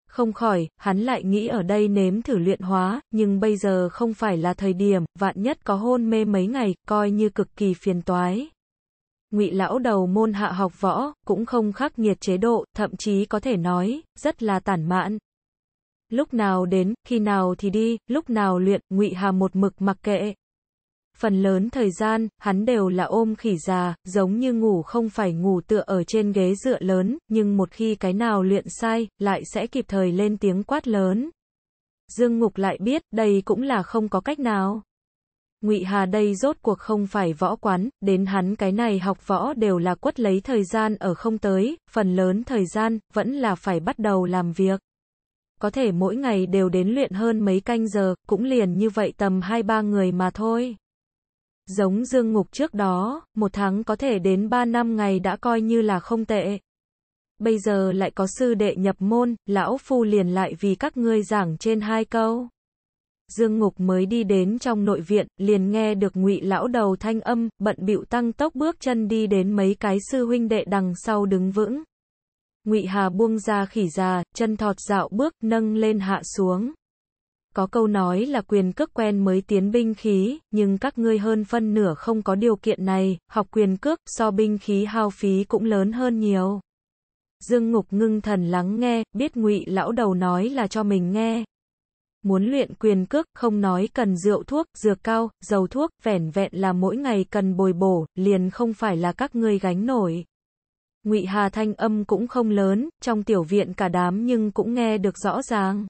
Không khỏi, hắn lại nghĩ ở đây nếm thử luyện hóa, nhưng bây giờ không phải là thời điểm, vạn nhất có hôn mê mấy ngày, coi như cực kỳ phiền toái ngụy lão đầu môn hạ học võ, cũng không khắc nghiệt chế độ, thậm chí có thể nói, rất là tản mạn, lúc nào đến, khi nào thì đi, lúc nào luyện, Ngụy Hà một mực mặc kệ. Phần lớn thời gian, hắn đều là ôm khỉ già, giống như ngủ không phải ngủ tựa ở trên ghế dựa lớn, nhưng một khi cái nào luyện sai, lại sẽ kịp thời lên tiếng quát lớn. Dương Ngục lại biết, đây cũng là không có cách nào. Ngụy Hà đây rốt cuộc không phải võ quán, đến hắn cái này học võ đều là quất lấy thời gian ở không tới, phần lớn thời gian, vẫn là phải bắt đầu làm việc có thể mỗi ngày đều đến luyện hơn mấy canh giờ, cũng liền như vậy tầm 2-3 người mà thôi. Giống Dương Ngục trước đó, một tháng có thể đến 3 năm ngày đã coi như là không tệ. Bây giờ lại có sư đệ nhập môn, lão phu liền lại vì các ngươi giảng trên hai câu. Dương Ngục mới đi đến trong nội viện, liền nghe được ngụy lão đầu thanh âm, bận bịu tăng tốc bước chân đi đến mấy cái sư huynh đệ đằng sau đứng vững. Ngụy Hà buông ra khỉ già, chân thọt dạo bước, nâng lên hạ xuống. Có câu nói là quyền cước quen mới tiến binh khí, nhưng các ngươi hơn phân nửa không có điều kiện này, học quyền cước, so binh khí hao phí cũng lớn hơn nhiều. Dương Ngục ngưng thần lắng nghe, biết Ngụy lão đầu nói là cho mình nghe. Muốn luyện quyền cước, không nói cần rượu thuốc, dược cao, dầu thuốc, vẻn vẹn là mỗi ngày cần bồi bổ, liền không phải là các ngươi gánh nổi. Ngụy Hà thanh âm cũng không lớn, trong tiểu viện cả đám nhưng cũng nghe được rõ ràng.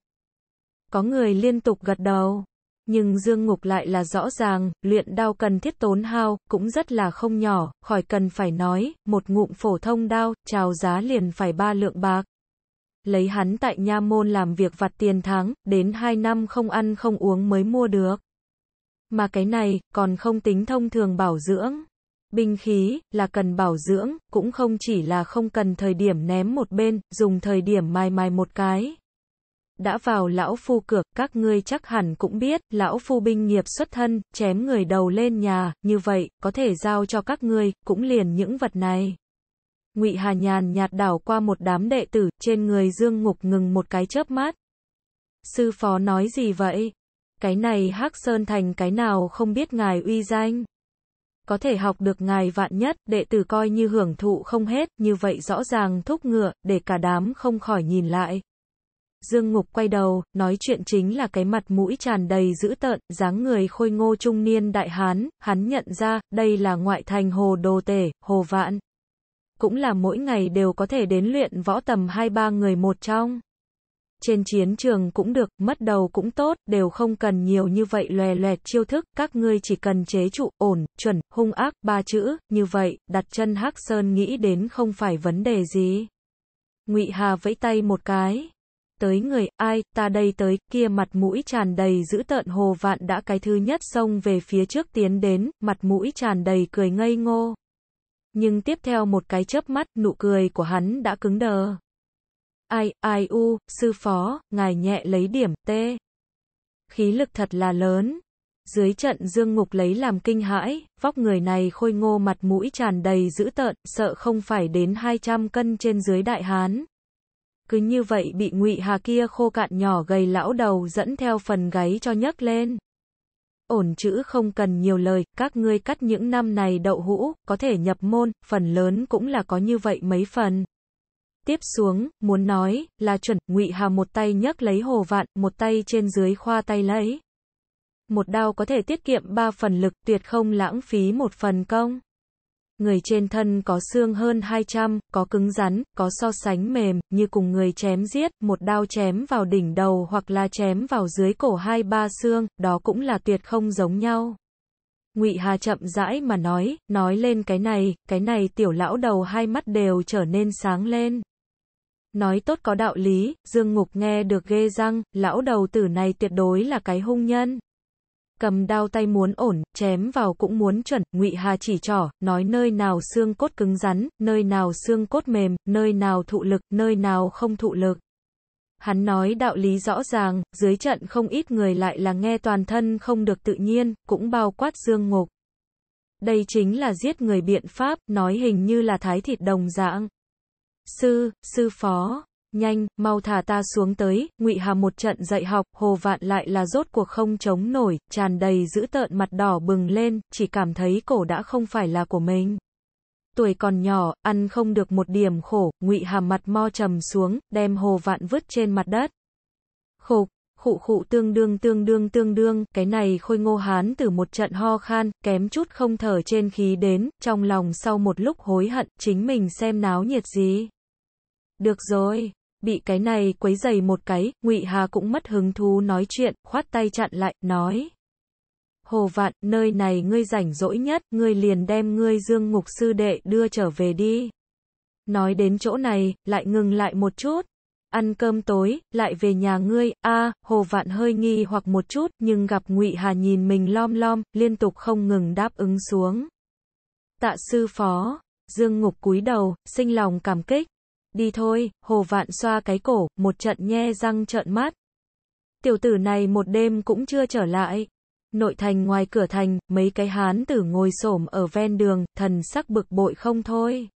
Có người liên tục gật đầu, nhưng Dương Ngục lại là rõ ràng, luyện đao cần thiết tốn hao, cũng rất là không nhỏ, khỏi cần phải nói, một ngụm phổ thông đao, chào giá liền phải ba lượng bạc. Lấy hắn tại nha môn làm việc vặt tiền tháng, đến hai năm không ăn không uống mới mua được. Mà cái này, còn không tính thông thường bảo dưỡng. Binh khí là cần bảo dưỡng, cũng không chỉ là không cần thời điểm ném một bên, dùng thời điểm mai mai một cái. Đã vào lão phu cược, các ngươi chắc hẳn cũng biết, lão phu binh nghiệp xuất thân, chém người đầu lên nhà, như vậy, có thể giao cho các ngươi, cũng liền những vật này. Ngụy Hà nhàn nhạt đảo qua một đám đệ tử, trên người Dương Ngục ngừng một cái chớp mát. Sư phó nói gì vậy? Cái này Hắc Sơn Thành cái nào không biết ngài uy danh? có thể học được ngài vạn nhất, đệ tử coi như hưởng thụ không hết, như vậy rõ ràng thúc ngựa, để cả đám không khỏi nhìn lại. Dương Ngục quay đầu, nói chuyện chính là cái mặt mũi tràn đầy dữ tợn, dáng người khôi ngô trung niên đại hán, hắn nhận ra, đây là ngoại thành hồ đồ tể, hồ vạn. Cũng là mỗi ngày đều có thể đến luyện võ tầm hai ba người một trong trên chiến trường cũng được, mất đầu cũng tốt, đều không cần nhiều như vậy lòe loẹt chiêu thức, các ngươi chỉ cần chế trụ, ổn, chuẩn, hung ác, ba chữ, như vậy, đặt chân Hắc Sơn nghĩ đến không phải vấn đề gì. Ngụy Hà vẫy tay một cái. Tới người, ai, ta đây tới, kia mặt mũi tràn đầy giữ tợn hồ vạn đã cái thứ nhất xông về phía trước tiến đến, mặt mũi tràn đầy cười ngây ngô. Nhưng tiếp theo một cái chớp mắt, nụ cười của hắn đã cứng đờ. Ai, ai u, sư phó, ngài nhẹ lấy điểm, t. Khí lực thật là lớn. Dưới trận Dương Ngục lấy làm kinh hãi, vóc người này khôi ngô mặt mũi tràn đầy dữ tợn, sợ không phải đến 200 cân trên dưới đại hán. Cứ như vậy bị ngụy hà kia khô cạn nhỏ gầy lão đầu dẫn theo phần gáy cho nhấc lên. Ổn chữ không cần nhiều lời, các ngươi cắt những năm này đậu hũ, có thể nhập môn, phần lớn cũng là có như vậy mấy phần. Tiếp xuống, muốn nói, là chuẩn, ngụy Hà một tay nhấc lấy hồ vạn, một tay trên dưới khoa tay lấy. Một đao có thể tiết kiệm ba phần lực, tuyệt không lãng phí một phần công. Người trên thân có xương hơn 200, có cứng rắn, có so sánh mềm, như cùng người chém giết, một đao chém vào đỉnh đầu hoặc là chém vào dưới cổ hai ba xương, đó cũng là tuyệt không giống nhau. Ngụy Hà chậm rãi mà nói, nói lên cái này, cái này tiểu lão đầu hai mắt đều trở nên sáng lên. Nói tốt có đạo lý, Dương Ngục nghe được ghê răng, lão đầu tử này tuyệt đối là cái hung nhân. Cầm đao tay muốn ổn, chém vào cũng muốn chuẩn, Ngụy Hà chỉ trỏ, nói nơi nào xương cốt cứng rắn, nơi nào xương cốt mềm, nơi nào thụ lực, nơi nào không thụ lực. Hắn nói đạo lý rõ ràng, dưới trận không ít người lại là nghe toàn thân không được tự nhiên, cũng bao quát Dương Ngục. Đây chính là giết người biện pháp, nói hình như là thái thịt đồng dạng. Sư, sư phó, nhanh, mau thả ta xuống tới, ngụy Hà một trận dạy học, hồ vạn lại là rốt cuộc không chống nổi, tràn đầy dữ tợn mặt đỏ bừng lên, chỉ cảm thấy cổ đã không phải là của mình. Tuổi còn nhỏ, ăn không được một điểm khổ, ngụy Hà mặt mo trầm xuống, đem hồ vạn vứt trên mặt đất. Khục, khụ khụ tương đương tương đương tương đương, cái này khôi ngô hán từ một trận ho khan, kém chút không thở trên khí đến, trong lòng sau một lúc hối hận, chính mình xem náo nhiệt gì. Được rồi, bị cái này quấy dày một cái, Ngụy Hà cũng mất hứng thú nói chuyện, khoát tay chặn lại, nói. Hồ Vạn, nơi này ngươi rảnh rỗi nhất, ngươi liền đem ngươi Dương Ngục Sư Đệ đưa trở về đi. Nói đến chỗ này, lại ngừng lại một chút. Ăn cơm tối, lại về nhà ngươi, a Hồ Vạn hơi nghi hoặc một chút, nhưng gặp ngụy Hà nhìn mình lom lom, liên tục không ngừng đáp ứng xuống. Tạ sư phó, Dương Ngục cúi đầu, sinh lòng cảm kích, Đi thôi, hồ vạn xoa cái cổ, một trận nhe răng trợn mắt. Tiểu tử này một đêm cũng chưa trở lại. Nội thành ngoài cửa thành, mấy cái hán tử ngồi xổm ở ven đường, thần sắc bực bội không thôi.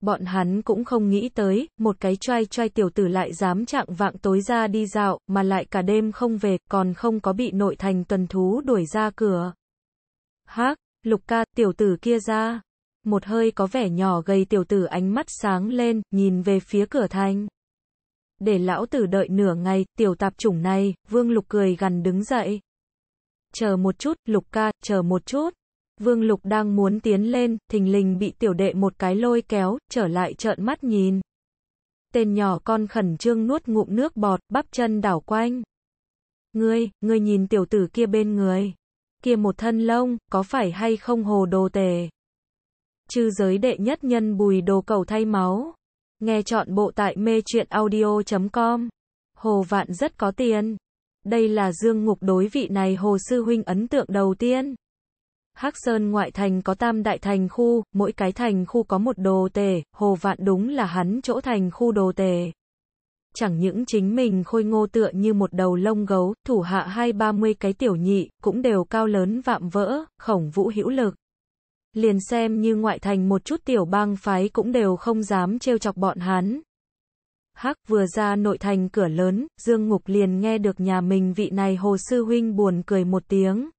Bọn hắn cũng không nghĩ tới, một cái trai trai tiểu tử lại dám chạng vạng tối ra đi dạo, mà lại cả đêm không về, còn không có bị nội thành tuần thú đuổi ra cửa. hắc lục ca, tiểu tử kia ra một hơi có vẻ nhỏ gầy tiểu tử ánh mắt sáng lên, nhìn về phía cửa thành. Để lão tử đợi nửa ngày, tiểu tạp chủng này, vương lục cười gần đứng dậy. Chờ một chút, lục ca, chờ một chút. Vương lục đang muốn tiến lên, thình lình bị tiểu đệ một cái lôi kéo, trở lại trợn mắt nhìn. Tên nhỏ con khẩn trương nuốt ngụm nước bọt, bắp chân đảo quanh. Ngươi, ngươi nhìn tiểu tử kia bên người. Kia một thân lông, có phải hay không hồ đồ tề? chư giới đệ nhất nhân bùi đồ cầu thay máu. Nghe chọn bộ tại mê chuyện audio.com. Hồ Vạn rất có tiền. Đây là dương ngục đối vị này Hồ Sư Huynh ấn tượng đầu tiên. Hắc Sơn ngoại thành có tam đại thành khu, mỗi cái thành khu có một đồ tề, Hồ Vạn đúng là hắn chỗ thành khu đồ tề. Chẳng những chính mình khôi ngô tựa như một đầu lông gấu, thủ hạ hai ba mươi cái tiểu nhị, cũng đều cao lớn vạm vỡ, khổng vũ hữu lực liền xem như ngoại thành một chút tiểu bang phái cũng đều không dám trêu chọc bọn hắn. Hắc vừa ra nội thành cửa lớn, Dương Ngục liền nghe được nhà mình vị này hồ sư huynh buồn cười một tiếng.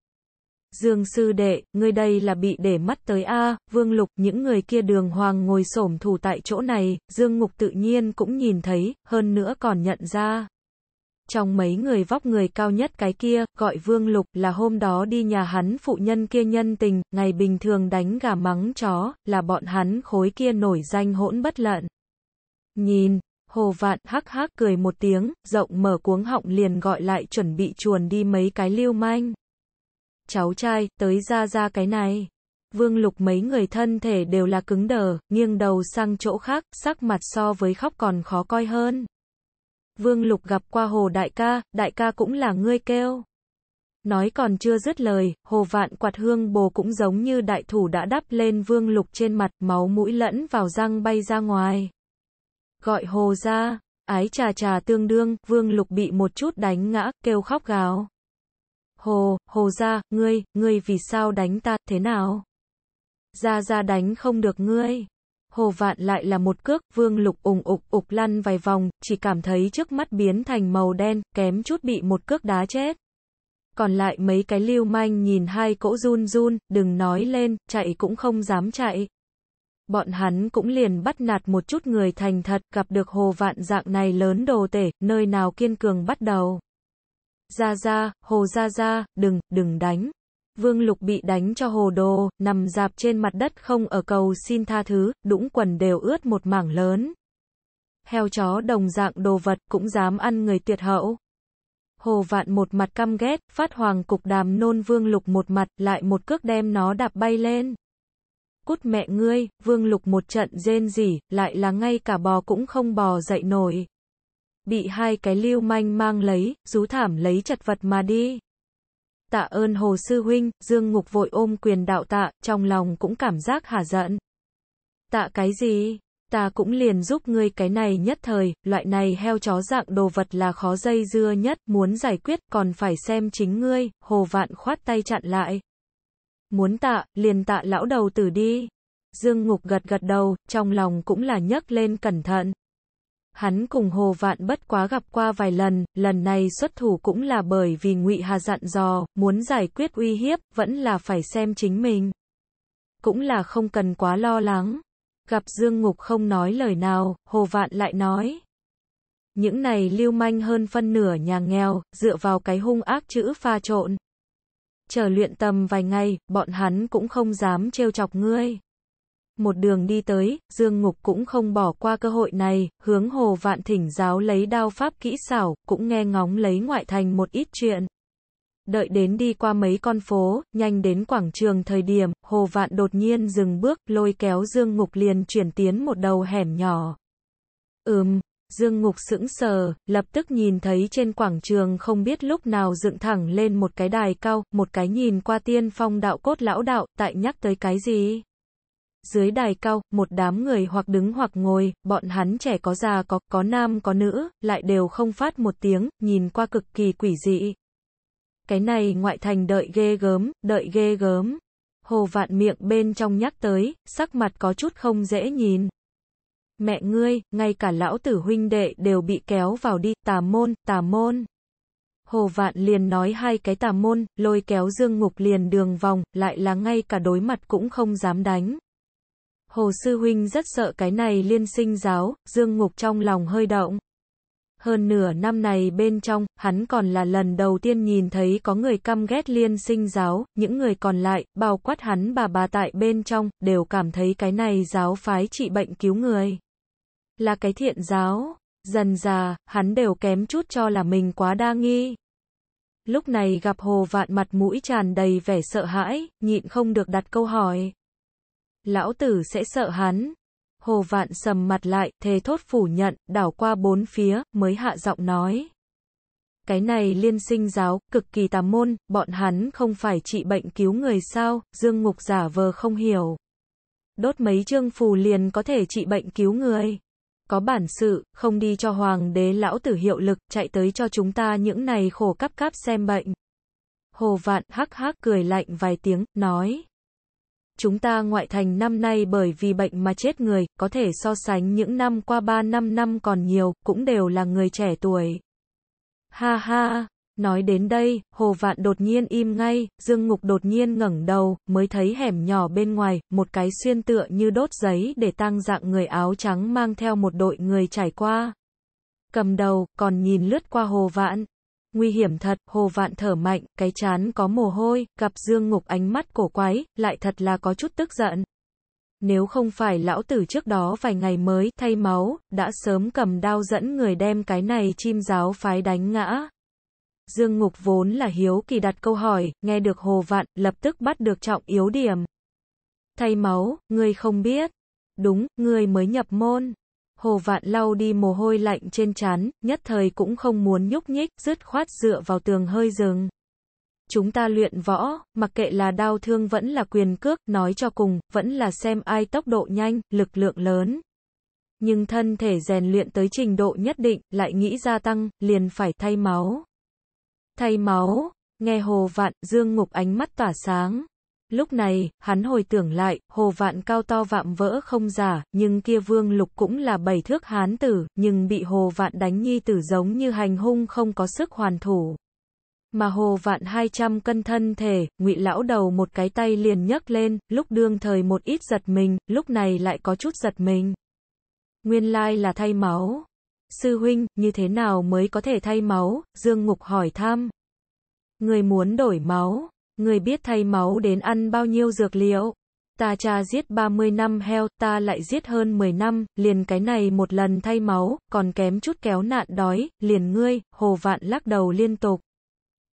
Dương sư đệ, ngươi đây là bị để mắt tới A, Vương Lục, những người kia đường hoàng ngồi xổm thủ tại chỗ này, Dương Ngục tự nhiên cũng nhìn thấy, hơn nữa còn nhận ra trong mấy người vóc người cao nhất cái kia, gọi Vương Lục là hôm đó đi nhà hắn phụ nhân kia nhân tình, ngày bình thường đánh gà mắng chó, là bọn hắn khối kia nổi danh hỗn bất lợn. Nhìn, Hồ Vạn hắc hắc cười một tiếng, rộng mở cuống họng liền gọi lại chuẩn bị chuồn đi mấy cái lưu manh. Cháu trai, tới ra ra cái này. Vương Lục mấy người thân thể đều là cứng đờ, nghiêng đầu sang chỗ khác, sắc mặt so với khóc còn khó coi hơn. Vương Lục gặp qua Hồ Đại ca, đại ca cũng là ngươi kêu. Nói còn chưa dứt lời, Hồ Vạn quạt hương bồ cũng giống như đại thủ đã đắp lên Vương Lục trên mặt, máu mũi lẫn vào răng bay ra ngoài. Gọi Hồ ra, ái trà trà tương đương, Vương Lục bị một chút đánh ngã, kêu khóc gào. Hồ, Hồ ra, ngươi, ngươi vì sao đánh ta, thế nào? Ra ra đánh không được ngươi. Hồ Vạn lại là một cước, Vương Lục ủng ục ục lăn vài vòng, chỉ cảm thấy trước mắt biến thành màu đen, kém chút bị một cước đá chết. Còn lại mấy cái lưu manh nhìn hai cỗ run run, đừng nói lên, chạy cũng không dám chạy. Bọn hắn cũng liền bắt nạt một chút người thành thật, gặp được hồ vạn dạng này lớn đồ tể, nơi nào kiên cường bắt đầu. Ra ra, hồ ra ra, đừng, đừng đánh. Vương Lục bị đánh cho hồ đồ, nằm dạp trên mặt đất không ở cầu xin tha thứ, đũng quần đều ướt một mảng lớn. Heo chó đồng dạng đồ vật cũng dám ăn người tuyệt hậu. Hồ vạn một mặt căm ghét, phát hoàng cục đàm nôn Vương Lục một mặt, lại một cước đem nó đạp bay lên. Cút mẹ ngươi, Vương Lục một trận rên rỉ, lại là ngay cả bò cũng không bò dậy nổi. Bị hai cái lưu manh mang lấy, rú thảm lấy chật vật mà đi tạ ơn Hồ Sư Huynh, Dương Ngục vội ôm quyền đạo tạ, trong lòng cũng cảm giác hà giận. Tạ cái gì? Ta cũng liền giúp ngươi cái này nhất thời, loại này heo chó dạng đồ vật là khó dây dưa nhất, muốn giải quyết còn phải xem chính ngươi, hồ vạn khoát tay chặn lại. Muốn tạ, liền tạ lão đầu tử đi. Dương Ngục gật gật đầu, trong lòng cũng là nhấc lên cẩn thận hắn cùng Hồ Vạn bất quá gặp qua vài lần, lần này xuất thủ cũng là bởi vì Ngụy Hà dặn dò, muốn giải quyết uy hiếp, vẫn là phải xem chính mình. Cũng là không cần quá lo lắng. Gặp Dương Ngục không nói lời nào, Hồ Vạn lại nói. Những này lưu manh hơn phân nửa nhà nghèo, dựa vào cái hung ác chữ pha trộn. Chờ luyện tầm vài ngày, bọn hắn cũng không dám trêu chọc ngươi một đường đi tới, Dương Ngục cũng không bỏ qua cơ hội này, hướng Hồ Vạn Thỉnh giáo lấy đao pháp kỹ xảo, cũng nghe ngóng lấy ngoại thành một ít chuyện. Đợi đến đi qua mấy con phố, nhanh đến quảng trường thời điểm, Hồ Vạn đột nhiên dừng bước, lôi kéo Dương Ngục liền chuyển tiến một đầu hẻm nhỏ. Ừm, Dương Ngục sững sờ, lập tức nhìn thấy trên quảng trường không biết lúc nào dựng thẳng lên một cái đài cao, một cái nhìn qua tiên phong đạo cốt lão đạo, tại nhắc tới cái gì? Dưới đài cao, một đám người hoặc đứng hoặc ngồi, bọn hắn trẻ có già có, có nam có nữ, lại đều không phát một tiếng, nhìn qua cực kỳ quỷ dị. Cái này ngoại thành đợi ghê gớm, đợi ghê gớm. Hồ vạn miệng bên trong nhắc tới, sắc mặt có chút không dễ nhìn. Mẹ ngươi, ngay cả lão tử huynh đệ đều bị kéo vào đi, tà môn, tà môn. Hồ Vạn liền nói hai cái tà môn, lôi kéo Dương Ngục liền đường vòng, lại là ngay cả đối mặt cũng không dám đánh. Hồ Sư Huynh rất sợ cái này liên sinh giáo, Dương Ngục trong lòng hơi động. Hơn nửa năm này bên trong, hắn còn là lần đầu tiên nhìn thấy có người căm ghét liên sinh giáo, những người còn lại, bao quát hắn bà bà tại bên trong, đều cảm thấy cái này giáo phái trị bệnh cứu người. Là cái thiện giáo, dần già, hắn đều kém chút cho là mình quá đa nghi. Lúc này gặp hồ vạn mặt mũi tràn đầy vẻ sợ hãi, nhịn không được đặt câu hỏi lão tử sẽ sợ hắn. Hồ vạn sầm mặt lại, thề thốt phủ nhận, đảo qua bốn phía, mới hạ giọng nói. Cái này liên sinh giáo, cực kỳ tà môn, bọn hắn không phải trị bệnh cứu người sao, dương ngục giả vờ không hiểu. Đốt mấy chương phù liền có thể trị bệnh cứu người. Có bản sự, không đi cho hoàng đế lão tử hiệu lực, chạy tới cho chúng ta những này khổ cắp cáp xem bệnh. Hồ vạn hắc hắc cười lạnh vài tiếng, nói chúng ta ngoại thành năm nay bởi vì bệnh mà chết người, có thể so sánh những năm qua 3 năm năm còn nhiều, cũng đều là người trẻ tuổi. Ha ha, nói đến đây, Hồ Vạn đột nhiên im ngay, Dương Ngục đột nhiên ngẩng đầu, mới thấy hẻm nhỏ bên ngoài, một cái xuyên tựa như đốt giấy để tăng dạng người áo trắng mang theo một đội người trải qua. Cầm đầu, còn nhìn lướt qua Hồ Vạn, nguy hiểm thật, hồ vạn thở mạnh, cái chán có mồ hôi, gặp Dương Ngục ánh mắt cổ quái, lại thật là có chút tức giận. Nếu không phải lão tử trước đó vài ngày mới thay máu, đã sớm cầm đao dẫn người đem cái này chim giáo phái đánh ngã. Dương Ngục vốn là hiếu kỳ đặt câu hỏi, nghe được hồ vạn, lập tức bắt được trọng yếu điểm. Thay máu, người không biết. Đúng, người mới nhập môn. Hồ Vạn lau đi mồ hôi lạnh trên trán, nhất thời cũng không muốn nhúc nhích, dứt khoát dựa vào tường hơi dừng. Chúng ta luyện võ, mặc kệ là đau thương vẫn là quyền cước, nói cho cùng, vẫn là xem ai tốc độ nhanh, lực lượng lớn. Nhưng thân thể rèn luyện tới trình độ nhất định, lại nghĩ gia tăng, liền phải thay máu. Thay máu, nghe hồ vạn, dương ngục ánh mắt tỏa sáng, Lúc này, hắn hồi tưởng lại, hồ vạn cao to vạm vỡ không giả, nhưng kia vương lục cũng là bảy thước hán tử, nhưng bị hồ vạn đánh nhi tử giống như hành hung không có sức hoàn thủ. Mà hồ vạn hai trăm cân thân thể, ngụy lão đầu một cái tay liền nhấc lên, lúc đương thời một ít giật mình, lúc này lại có chút giật mình. Nguyên lai là thay máu. Sư huynh, như thế nào mới có thể thay máu? Dương Ngục hỏi thăm. Người muốn đổi máu. Người biết thay máu đến ăn bao nhiêu dược liệu? Ta cha giết 30 năm heo, ta lại giết hơn 10 năm, liền cái này một lần thay máu, còn kém chút kéo nạn đói, liền ngươi, hồ vạn lắc đầu liên tục.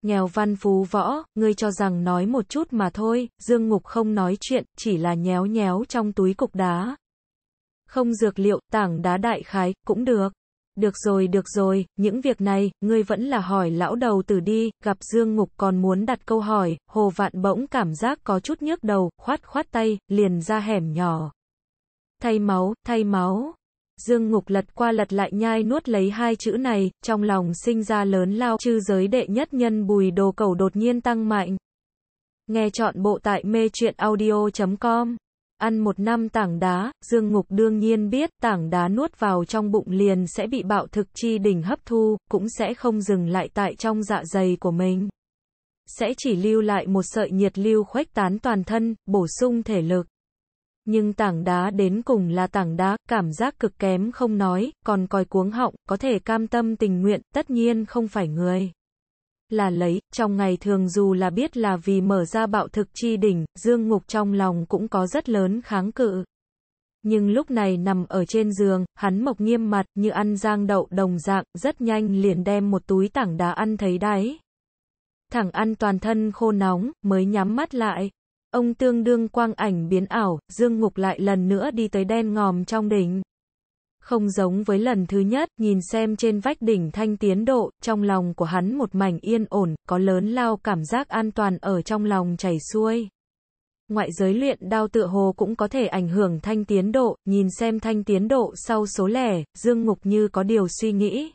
Nghèo văn phú võ, ngươi cho rằng nói một chút mà thôi, Dương Ngục không nói chuyện, chỉ là nhéo nhéo trong túi cục đá. Không dược liệu, tảng đá đại khái, cũng được. Được rồi được rồi, những việc này, ngươi vẫn là hỏi lão đầu tử đi, gặp Dương Ngục còn muốn đặt câu hỏi, hồ vạn bỗng cảm giác có chút nhức đầu, khoát khoát tay, liền ra hẻm nhỏ. Thay máu, thay máu. Dương Ngục lật qua lật lại nhai nuốt lấy hai chữ này, trong lòng sinh ra lớn lao chư giới đệ nhất nhân bùi đồ cầu đột nhiên tăng mạnh. Nghe chọn bộ tại mê truyện audio.com ăn một năm tảng đá, Dương Ngục đương nhiên biết tảng đá nuốt vào trong bụng liền sẽ bị bạo thực chi đỉnh hấp thu, cũng sẽ không dừng lại tại trong dạ dày của mình. Sẽ chỉ lưu lại một sợi nhiệt lưu khuếch tán toàn thân, bổ sung thể lực. Nhưng tảng đá đến cùng là tảng đá, cảm giác cực kém không nói, còn coi cuống họng, có thể cam tâm tình nguyện, tất nhiên không phải người là lấy, trong ngày thường dù là biết là vì mở ra bạo thực chi đỉnh, Dương Ngục trong lòng cũng có rất lớn kháng cự. Nhưng lúc này nằm ở trên giường, hắn mộc nghiêm mặt như ăn giang đậu đồng dạng, rất nhanh liền đem một túi tảng đá ăn thấy đáy. Thẳng ăn toàn thân khô nóng, mới nhắm mắt lại. Ông tương đương quang ảnh biến ảo, Dương Ngục lại lần nữa đi tới đen ngòm trong đỉnh. Không giống với lần thứ nhất, nhìn xem trên vách đỉnh thanh tiến độ, trong lòng của hắn một mảnh yên ổn, có lớn lao cảm giác an toàn ở trong lòng chảy xuôi. Ngoại giới luyện đao tựa hồ cũng có thể ảnh hưởng thanh tiến độ, nhìn xem thanh tiến độ sau số lẻ, Dương Ngục như có điều suy nghĩ.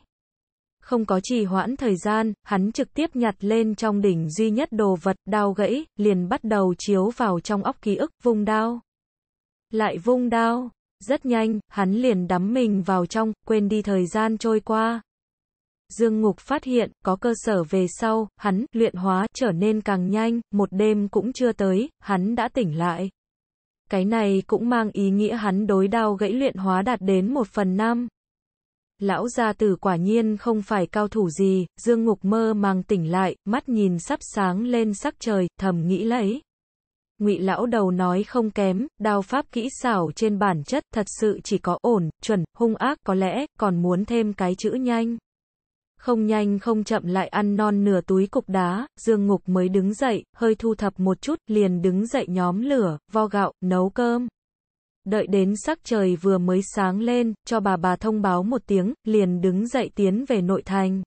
Không có trì hoãn thời gian, hắn trực tiếp nhặt lên trong đỉnh duy nhất đồ vật, đao gãy, liền bắt đầu chiếu vào trong óc ký ức, vung đao. Lại vung đao. Rất nhanh, hắn liền đắm mình vào trong, quên đi thời gian trôi qua. Dương Ngục phát hiện, có cơ sở về sau, hắn, luyện hóa, trở nên càng nhanh, một đêm cũng chưa tới, hắn đã tỉnh lại. Cái này cũng mang ý nghĩa hắn đối đau gãy luyện hóa đạt đến một phần năm. Lão gia tử quả nhiên không phải cao thủ gì, Dương Ngục mơ màng tỉnh lại, mắt nhìn sắp sáng lên sắc trời, thầm nghĩ lấy ngụy lão đầu nói không kém, đao pháp kỹ xảo trên bản chất thật sự chỉ có ổn, chuẩn, hung ác có lẽ, còn muốn thêm cái chữ nhanh. Không nhanh không chậm lại ăn non nửa túi cục đá, Dương Ngục mới đứng dậy, hơi thu thập một chút, liền đứng dậy nhóm lửa, vo gạo, nấu cơm. Đợi đến sắc trời vừa mới sáng lên, cho bà bà thông báo một tiếng, liền đứng dậy tiến về nội thành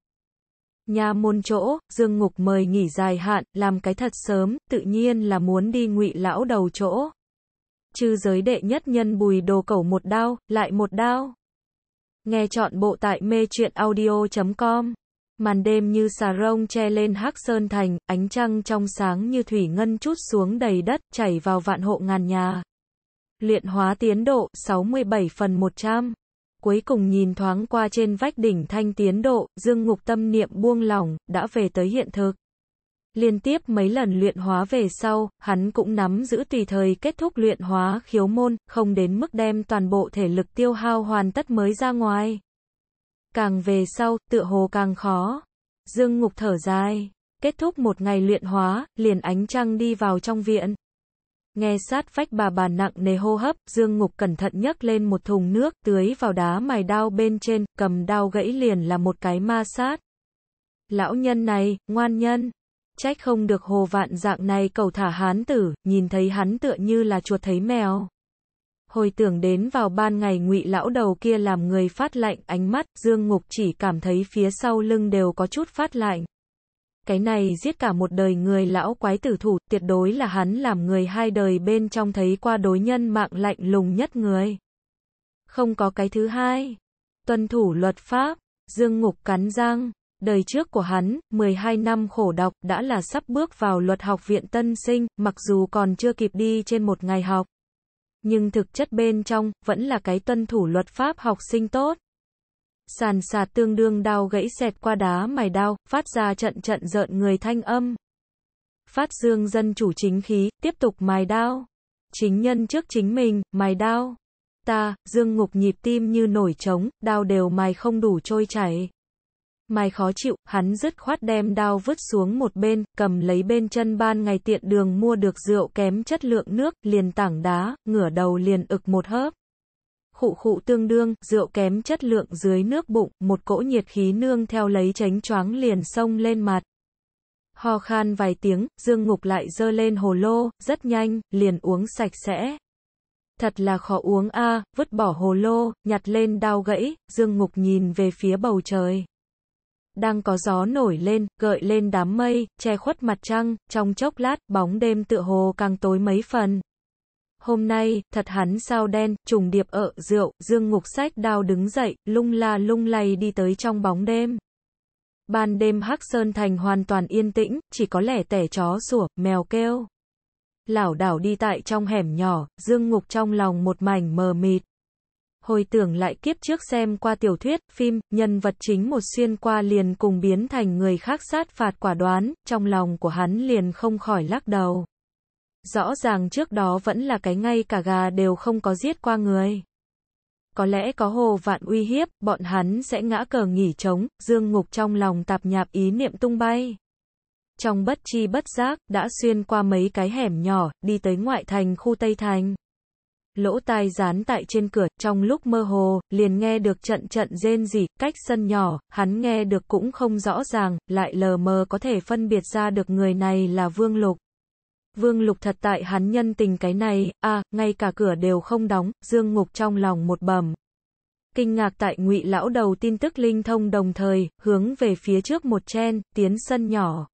nhà môn chỗ, Dương Ngục mời nghỉ dài hạn, làm cái thật sớm, tự nhiên là muốn đi ngụy lão đầu chỗ. Chư giới đệ nhất nhân bùi đồ cẩu một đao, lại một đao. Nghe chọn bộ tại mê truyện audio.com. Màn đêm như xà rông che lên hắc sơn thành, ánh trăng trong sáng như thủy ngân chút xuống đầy đất, chảy vào vạn hộ ngàn nhà. Luyện hóa tiến độ 67 phần 100 cuối cùng nhìn thoáng qua trên vách đỉnh thanh tiến độ, dương ngục tâm niệm buông lỏng, đã về tới hiện thực. Liên tiếp mấy lần luyện hóa về sau, hắn cũng nắm giữ tùy thời kết thúc luyện hóa khiếu môn, không đến mức đem toàn bộ thể lực tiêu hao hoàn tất mới ra ngoài. Càng về sau, tựa hồ càng khó. Dương ngục thở dài, kết thúc một ngày luyện hóa, liền ánh trăng đi vào trong viện. Nghe sát vách bà bà nặng nề hô hấp, Dương Ngục cẩn thận nhấc lên một thùng nước, tưới vào đá mài đao bên trên, cầm đao gãy liền là một cái ma sát. Lão nhân này, ngoan nhân, trách không được hồ vạn dạng này cầu thả hán tử, nhìn thấy hắn tựa như là chuột thấy mèo. Hồi tưởng đến vào ban ngày ngụy lão đầu kia làm người phát lạnh, ánh mắt, Dương Ngục chỉ cảm thấy phía sau lưng đều có chút phát lạnh. Cái này giết cả một đời người lão quái tử thủ, tuyệt đối là hắn làm người hai đời bên trong thấy qua đối nhân mạng lạnh lùng nhất người. Không có cái thứ hai. Tuân thủ luật pháp, Dương Ngục cắn răng, đời trước của hắn, 12 năm khổ đọc, đã là sắp bước vào luật học viện tân sinh, mặc dù còn chưa kịp đi trên một ngày học. Nhưng thực chất bên trong, vẫn là cái tuân thủ luật pháp học sinh tốt sàn sạt tương đương đao gãy xẹt qua đá mài đao, phát ra trận trận rợn người thanh âm. Phát dương dân chủ chính khí, tiếp tục mài đao. Chính nhân trước chính mình, mài đao. Ta, dương ngục nhịp tim như nổi trống, đao đều mài không đủ trôi chảy. Mài khó chịu, hắn dứt khoát đem đao vứt xuống một bên, cầm lấy bên chân ban ngày tiện đường mua được rượu kém chất lượng nước, liền tảng đá, ngửa đầu liền ực một hớp khụ khụ tương đương, rượu kém chất lượng dưới nước bụng, một cỗ nhiệt khí nương theo lấy tránh choáng liền sông lên mặt. Ho khan vài tiếng, Dương Ngục lại dơ lên hồ lô, rất nhanh, liền uống sạch sẽ. Thật là khó uống a, vứt bỏ hồ lô, nhặt lên đao gãy, Dương Ngục nhìn về phía bầu trời. Đang có gió nổi lên, gợi lên đám mây, che khuất mặt trăng, trong chốc lát, bóng đêm tựa hồ càng tối mấy phần, Hôm nay, thật hắn sao đen, trùng điệp ở rượu, dương ngục sách đao đứng dậy, lung la lung lay đi tới trong bóng đêm. Ban đêm Hắc Sơn Thành hoàn toàn yên tĩnh, chỉ có lẻ tẻ chó sủa, mèo kêu. Lảo đảo đi tại trong hẻm nhỏ, dương ngục trong lòng một mảnh mờ mịt. Hồi tưởng lại kiếp trước xem qua tiểu thuyết, phim, nhân vật chính một xuyên qua liền cùng biến thành người khác sát phạt quả đoán, trong lòng của hắn liền không khỏi lắc đầu. Rõ ràng trước đó vẫn là cái ngay cả gà đều không có giết qua người. Có lẽ có hồ vạn uy hiếp, bọn hắn sẽ ngã cờ nghỉ trống, dương ngục trong lòng tạp nhạp ý niệm tung bay. Trong bất chi bất giác, đã xuyên qua mấy cái hẻm nhỏ, đi tới ngoại thành khu Tây Thành. Lỗ tai dán tại trên cửa, trong lúc mơ hồ, liền nghe được trận trận rên rỉ, cách sân nhỏ, hắn nghe được cũng không rõ ràng, lại lờ mờ có thể phân biệt ra được người này là Vương Lục. Vương Lục thật tại hắn nhân tình cái này, à, ngay cả cửa đều không đóng, Dương Ngục trong lòng một bầm. Kinh ngạc tại ngụy lão đầu tin tức linh thông đồng thời, hướng về phía trước một chen, tiến sân nhỏ.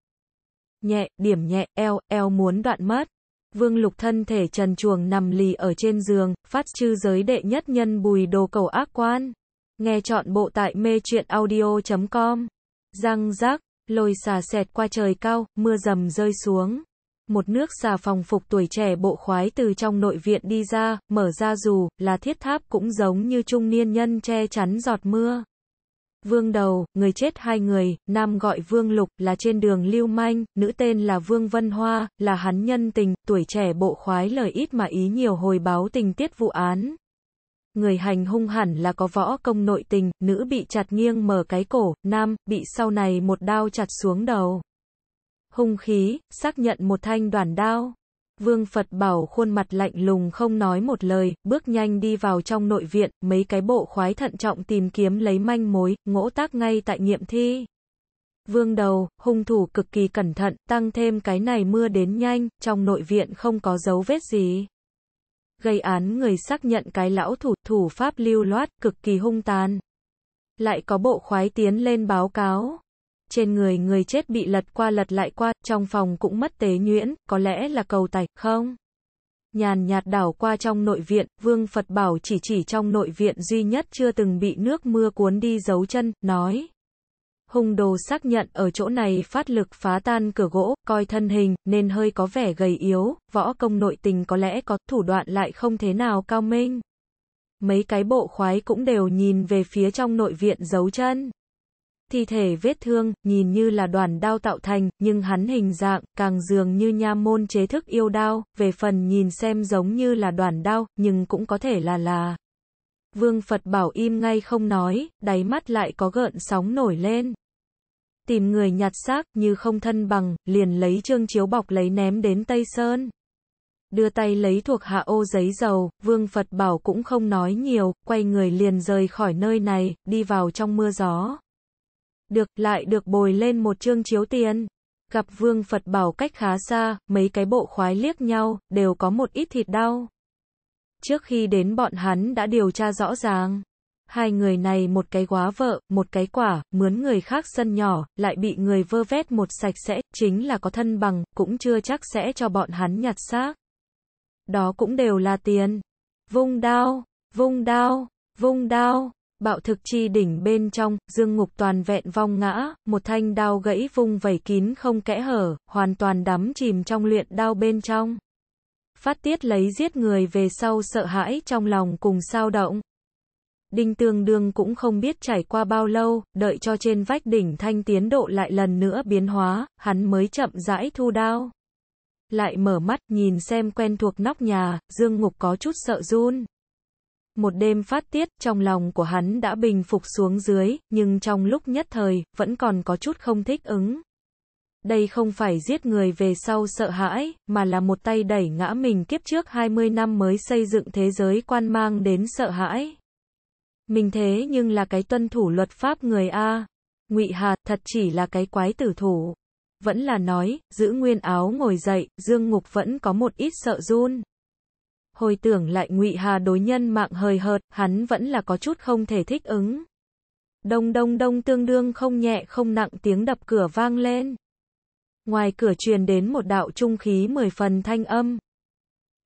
Nhẹ, điểm nhẹ, eo, eo muốn đoạn mất. Vương Lục thân thể trần chuồng nằm lì ở trên giường, phát chư giới đệ nhất nhân bùi đồ cầu ác quan. Nghe chọn bộ tại mê truyện audio.com. Răng rác, lôi xà xẹt qua trời cao, mưa dầm rơi xuống một nước xà phòng phục tuổi trẻ bộ khoái từ trong nội viện đi ra, mở ra dù, là thiết tháp cũng giống như trung niên nhân che chắn giọt mưa. Vương đầu, người chết hai người, nam gọi Vương Lục, là trên đường lưu manh, nữ tên là Vương Vân Hoa, là hắn nhân tình, tuổi trẻ bộ khoái lời ít mà ý nhiều hồi báo tình tiết vụ án. Người hành hung hẳn là có võ công nội tình, nữ bị chặt nghiêng mở cái cổ, nam, bị sau này một đao chặt xuống đầu hung khí, xác nhận một thanh đoàn đao. Vương Phật Bảo khuôn mặt lạnh lùng không nói một lời, bước nhanh đi vào trong nội viện, mấy cái bộ khoái thận trọng tìm kiếm lấy manh mối, ngỗ tác ngay tại nghiệm thi. Vương đầu, hung thủ cực kỳ cẩn thận, tăng thêm cái này mưa đến nhanh, trong nội viện không có dấu vết gì. Gây án người xác nhận cái lão thủ, thủ pháp lưu loát, cực kỳ hung tàn. Lại có bộ khoái tiến lên báo cáo trên người người chết bị lật qua lật lại qua, trong phòng cũng mất tế nhuyễn, có lẽ là cầu tài, không? Nhàn nhạt đảo qua trong nội viện, Vương Phật Bảo chỉ chỉ trong nội viện duy nhất chưa từng bị nước mưa cuốn đi dấu chân, nói. hùng đồ xác nhận ở chỗ này phát lực phá tan cửa gỗ, coi thân hình, nên hơi có vẻ gầy yếu, võ công nội tình có lẽ có, thủ đoạn lại không thế nào cao minh. Mấy cái bộ khoái cũng đều nhìn về phía trong nội viện dấu chân. Thi thể vết thương, nhìn như là đoàn đao tạo thành, nhưng hắn hình dạng, càng dường như nha môn chế thức yêu đao, về phần nhìn xem giống như là đoàn đao, nhưng cũng có thể là là. Vương Phật bảo im ngay không nói, đáy mắt lại có gợn sóng nổi lên. Tìm người nhặt xác, như không thân bằng, liền lấy trương chiếu bọc lấy ném đến Tây Sơn đưa tay lấy thuộc hạ ô giấy dầu, vương Phật bảo cũng không nói nhiều, quay người liền rời khỏi nơi này, đi vào trong mưa gió được, lại được bồi lên một chương chiếu tiền. Gặp vương Phật bảo cách khá xa, mấy cái bộ khoái liếc nhau, đều có một ít thịt đau. Trước khi đến bọn hắn đã điều tra rõ ràng. Hai người này một cái quá vợ, một cái quả, mướn người khác sân nhỏ, lại bị người vơ vét một sạch sẽ, chính là có thân bằng, cũng chưa chắc sẽ cho bọn hắn nhặt xác. Đó cũng đều là tiền. Vung đao, vung đao, vung đao bạo thực chi đỉnh bên trong, dương ngục toàn vẹn vong ngã, một thanh đao gãy vung vẩy kín không kẽ hở, hoàn toàn đắm chìm trong luyện đao bên trong. Phát tiết lấy giết người về sau sợ hãi trong lòng cùng sao động. Đinh tương đương cũng không biết trải qua bao lâu, đợi cho trên vách đỉnh thanh tiến độ lại lần nữa biến hóa, hắn mới chậm rãi thu đao. Lại mở mắt nhìn xem quen thuộc nóc nhà, dương ngục có chút sợ run một đêm phát tiết, trong lòng của hắn đã bình phục xuống dưới, nhưng trong lúc nhất thời, vẫn còn có chút không thích ứng. Đây không phải giết người về sau sợ hãi, mà là một tay đẩy ngã mình kiếp trước 20 năm mới xây dựng thế giới quan mang đến sợ hãi. Mình thế nhưng là cái tuân thủ luật pháp người A. ngụy Hà thật chỉ là cái quái tử thủ. Vẫn là nói, giữ nguyên áo ngồi dậy, Dương Ngục vẫn có một ít sợ run hồi tưởng lại Ngụy Hà đối nhân mạng hời hợt, hắn vẫn là có chút không thể thích ứng. Đông đông đông tương đương không nhẹ không nặng tiếng đập cửa vang lên. Ngoài cửa truyền đến một đạo trung khí mười phần thanh âm.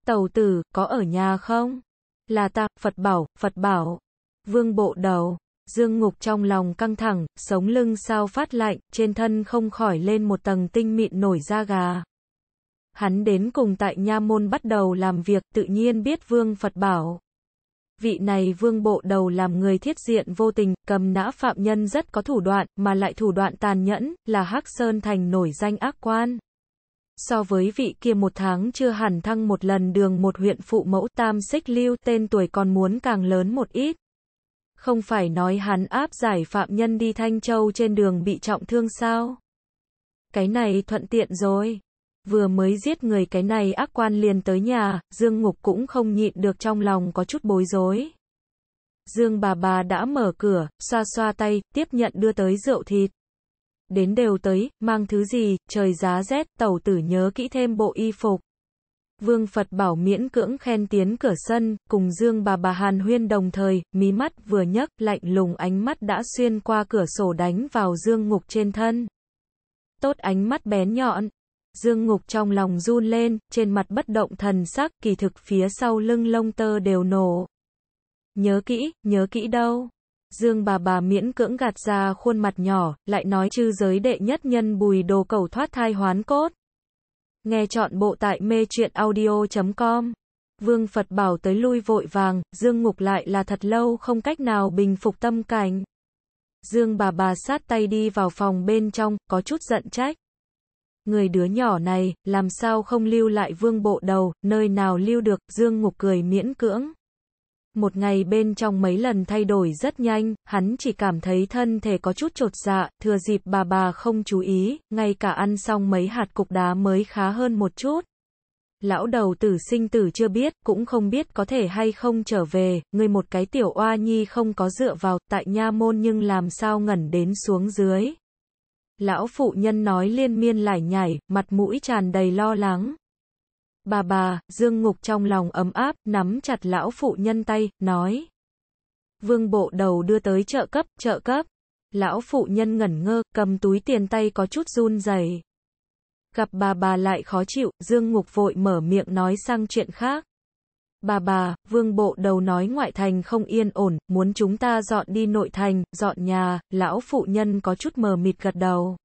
Tàu tử, có ở nhà không? Là ta, Phật bảo, Phật bảo. Vương bộ đầu, Dương Ngục trong lòng căng thẳng, sống lưng sao phát lạnh, trên thân không khỏi lên một tầng tinh mịn nổi da gà. Hắn đến cùng tại Nha Môn bắt đầu làm việc tự nhiên biết Vương Phật Bảo. Vị này vương bộ đầu làm người thiết diện vô tình, cầm nã phạm nhân rất có thủ đoạn, mà lại thủ đoạn tàn nhẫn, là Hắc Sơn Thành nổi danh ác quan. So với vị kia một tháng chưa hẳn thăng một lần đường một huyện phụ mẫu tam xích lưu tên tuổi còn muốn càng lớn một ít. Không phải nói hắn áp giải phạm nhân đi Thanh Châu trên đường bị trọng thương sao? Cái này thuận tiện rồi vừa mới giết người cái này ác quan liền tới nhà, Dương Ngục cũng không nhịn được trong lòng có chút bối rối. Dương bà bà đã mở cửa, xoa xoa tay, tiếp nhận đưa tới rượu thịt. Đến đều tới, mang thứ gì, trời giá rét, tàu tử nhớ kỹ thêm bộ y phục. Vương Phật bảo miễn cưỡng khen tiến cửa sân, cùng Dương bà bà Hàn Huyên đồng thời, mí mắt vừa nhấc, lạnh lùng ánh mắt đã xuyên qua cửa sổ đánh vào Dương Ngục trên thân. Tốt ánh mắt bén nhọn, Dương Ngục trong lòng run lên, trên mặt bất động thần sắc, kỳ thực phía sau lưng lông tơ đều nổ. Nhớ kỹ, nhớ kỹ đâu. Dương bà bà miễn cưỡng gạt ra khuôn mặt nhỏ, lại nói chư giới đệ nhất nhân bùi đồ cầu thoát thai hoán cốt. Nghe chọn bộ tại mê truyện audio.com. Vương Phật bảo tới lui vội vàng, Dương Ngục lại là thật lâu không cách nào bình phục tâm cảnh. Dương bà bà sát tay đi vào phòng bên trong, có chút giận trách. Người đứa nhỏ này, làm sao không lưu lại vương bộ đầu, nơi nào lưu được, Dương Ngục cười miễn cưỡng. Một ngày bên trong mấy lần thay đổi rất nhanh, hắn chỉ cảm thấy thân thể có chút trột dạ, thừa dịp bà bà không chú ý, ngay cả ăn xong mấy hạt cục đá mới khá hơn một chút. Lão đầu tử sinh tử chưa biết, cũng không biết có thể hay không trở về, người một cái tiểu oa nhi không có dựa vào tại nha môn nhưng làm sao ngẩn đến xuống dưới. Lão phụ nhân nói liên miên lải nhải, mặt mũi tràn đầy lo lắng. Bà bà, Dương Ngục trong lòng ấm áp, nắm chặt lão phụ nhân tay, nói. Vương bộ đầu đưa tới chợ cấp, chợ cấp. Lão phụ nhân ngẩn ngơ, cầm túi tiền tay có chút run rẩy. Gặp bà bà lại khó chịu, Dương Ngục vội mở miệng nói sang chuyện khác. Bà bà, vương bộ đầu nói ngoại thành không yên ổn, muốn chúng ta dọn đi nội thành, dọn nhà, lão phụ nhân có chút mờ mịt gật đầu.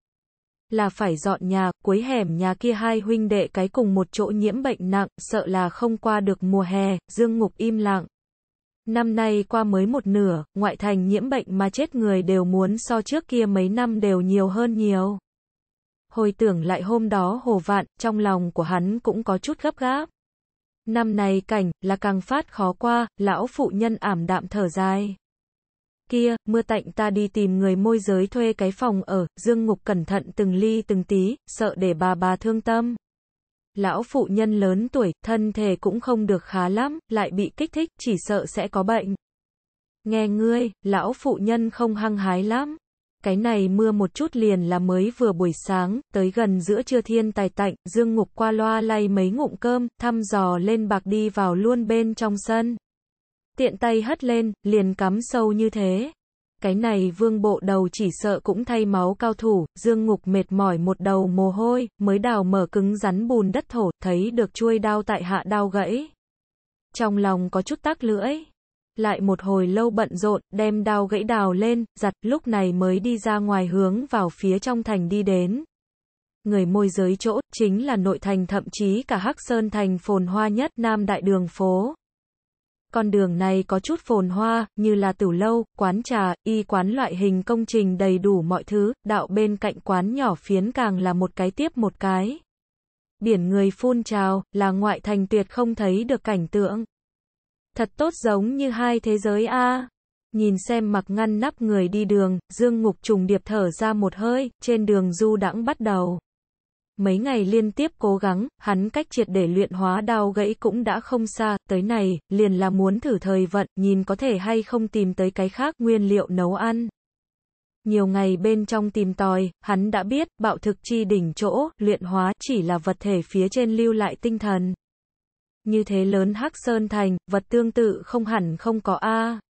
Là phải dọn nhà, cuối hẻm nhà kia hai huynh đệ cái cùng một chỗ nhiễm bệnh nặng, sợ là không qua được mùa hè, dương ngục im lặng. Năm nay qua mới một nửa, ngoại thành nhiễm bệnh mà chết người đều muốn so trước kia mấy năm đều nhiều hơn nhiều. Hồi tưởng lại hôm đó hồ vạn, trong lòng của hắn cũng có chút gấp gáp. Năm này cảnh, là càng phát khó qua, lão phụ nhân ảm đạm thở dài. Kia, mưa tạnh ta đi tìm người môi giới thuê cái phòng ở, Dương Ngục cẩn thận từng ly từng tí, sợ để bà bà thương tâm. Lão phụ nhân lớn tuổi, thân thể cũng không được khá lắm, lại bị kích thích, chỉ sợ sẽ có bệnh. Nghe ngươi, lão phụ nhân không hăng hái lắm. Cái này mưa một chút liền là mới vừa buổi sáng, tới gần giữa trưa thiên tài tạnh, Dương Ngục qua loa lay mấy ngụm cơm, thăm dò lên bạc đi vào luôn bên trong sân. Tiện tay hất lên, liền cắm sâu như thế. Cái này vương bộ đầu chỉ sợ cũng thay máu cao thủ, Dương Ngục mệt mỏi một đầu mồ hôi, mới đào mở cứng rắn bùn đất thổ, thấy được chuôi đao tại hạ đao gãy. Trong lòng có chút tắc lưỡi lại một hồi lâu bận rộn, đem đao gãy đào lên, giặt, lúc này mới đi ra ngoài hướng vào phía trong thành đi đến. Người môi giới chỗ, chính là nội thành thậm chí cả Hắc Sơn thành phồn hoa nhất Nam Đại Đường Phố. Con đường này có chút phồn hoa, như là tửu lâu, quán trà, y quán loại hình công trình đầy đủ mọi thứ, đạo bên cạnh quán nhỏ phiến càng là một cái tiếp một cái. Biển người phun trào, là ngoại thành tuyệt không thấy được cảnh tượng. Thật tốt giống như hai thế giới a. Nhìn xem mặc ngăn nắp người đi đường, Dương Ngục trùng điệp thở ra một hơi, trên đường du đãng bắt đầu. Mấy ngày liên tiếp cố gắng, hắn cách triệt để luyện hóa đau gãy cũng đã không xa, tới này, liền là muốn thử thời vận, nhìn có thể hay không tìm tới cái khác nguyên liệu nấu ăn. Nhiều ngày bên trong tìm tòi, hắn đã biết, bạo thực chi đỉnh chỗ, luyện hóa chỉ là vật thể phía trên lưu lại tinh thần như thế lớn Hắc Sơn Thành, vật tương tự không hẳn không có A. À.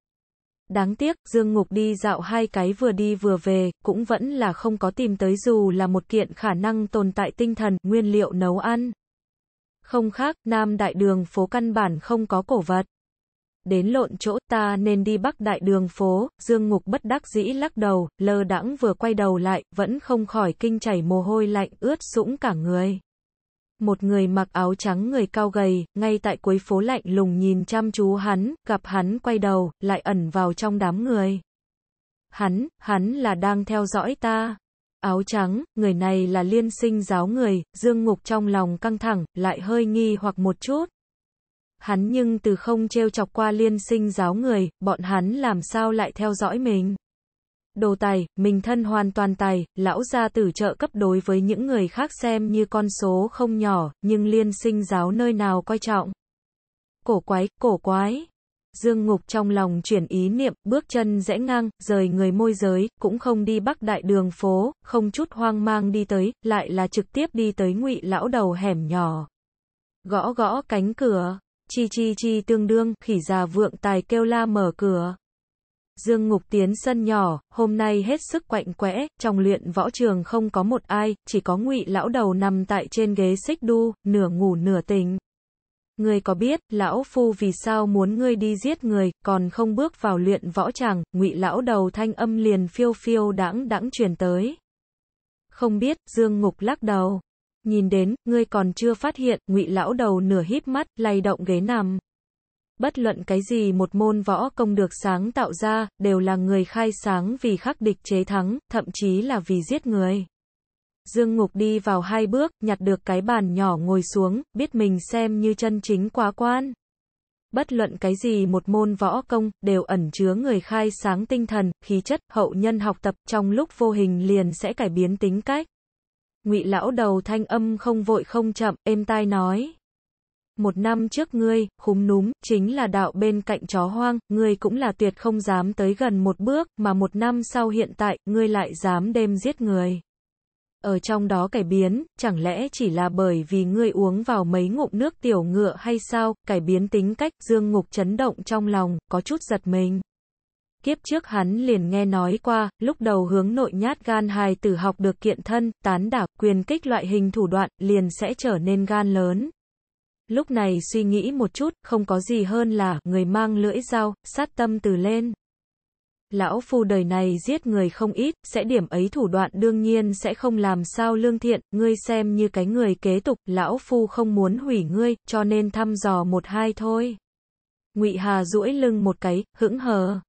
Đáng tiếc, Dương Ngục đi dạo hai cái vừa đi vừa về, cũng vẫn là không có tìm tới dù là một kiện khả năng tồn tại tinh thần, nguyên liệu nấu ăn. Không khác, Nam Đại Đường phố căn bản không có cổ vật. Đến lộn chỗ ta nên đi Bắc Đại Đường phố, Dương Ngục bất đắc dĩ lắc đầu, lơ đãng vừa quay đầu lại, vẫn không khỏi kinh chảy mồ hôi lạnh ướt sũng cả người một người mặc áo trắng người cao gầy, ngay tại cuối phố lạnh lùng nhìn chăm chú hắn, gặp hắn quay đầu, lại ẩn vào trong đám người. Hắn, hắn là đang theo dõi ta. Áo trắng, người này là liên sinh giáo người, dương ngục trong lòng căng thẳng, lại hơi nghi hoặc một chút. Hắn nhưng từ không trêu chọc qua liên sinh giáo người, bọn hắn làm sao lại theo dõi mình đồ tài, mình thân hoàn toàn tài, lão gia tử trợ cấp đối với những người khác xem như con số không nhỏ, nhưng liên sinh giáo nơi nào coi trọng. Cổ quái, cổ quái. Dương Ngục trong lòng chuyển ý niệm, bước chân rẽ ngang, rời người môi giới, cũng không đi bắc đại đường phố, không chút hoang mang đi tới, lại là trực tiếp đi tới ngụy lão đầu hẻm nhỏ. Gõ gõ cánh cửa, chi chi chi tương đương, khỉ già vượng tài kêu la mở cửa. Dương Ngục tiến sân nhỏ, hôm nay hết sức quạnh quẽ, trong luyện võ trường không có một ai, chỉ có ngụy lão đầu nằm tại trên ghế xích đu, nửa ngủ nửa tỉnh. Ngươi có biết, lão phu vì sao muốn ngươi đi giết người, còn không bước vào luyện võ chẳng ngụy lão đầu thanh âm liền phiêu phiêu đãng đãng truyền tới. Không biết, Dương Ngục lắc đầu. Nhìn đến, ngươi còn chưa phát hiện, ngụy lão đầu nửa híp mắt, lay động ghế nằm. Bất luận cái gì một môn võ công được sáng tạo ra, đều là người khai sáng vì khắc địch chế thắng, thậm chí là vì giết người. Dương Ngục đi vào hai bước, nhặt được cái bàn nhỏ ngồi xuống, biết mình xem như chân chính quá quan. Bất luận cái gì một môn võ công, đều ẩn chứa người khai sáng tinh thần, khí chất, hậu nhân học tập, trong lúc vô hình liền sẽ cải biến tính cách. Ngụy lão đầu thanh âm không vội không chậm, êm tai nói. Một năm trước ngươi, khúm núm, chính là đạo bên cạnh chó hoang, ngươi cũng là tuyệt không dám tới gần một bước, mà một năm sau hiện tại, ngươi lại dám đêm giết người. Ở trong đó cải biến, chẳng lẽ chỉ là bởi vì ngươi uống vào mấy ngụm nước tiểu ngựa hay sao, cải biến tính cách, dương ngục chấn động trong lòng, có chút giật mình. Kiếp trước hắn liền nghe nói qua, lúc đầu hướng nội nhát gan hài tử học được kiện thân, tán đả, quyền kích loại hình thủ đoạn, liền sẽ trở nên gan lớn, Lúc này suy nghĩ một chút, không có gì hơn là, người mang lưỡi dao, sát tâm từ lên. Lão phu đời này giết người không ít, sẽ điểm ấy thủ đoạn đương nhiên sẽ không làm sao lương thiện, ngươi xem như cái người kế tục, lão phu không muốn hủy ngươi, cho nên thăm dò một hai thôi. Ngụy Hà duỗi lưng một cái, hững hờ.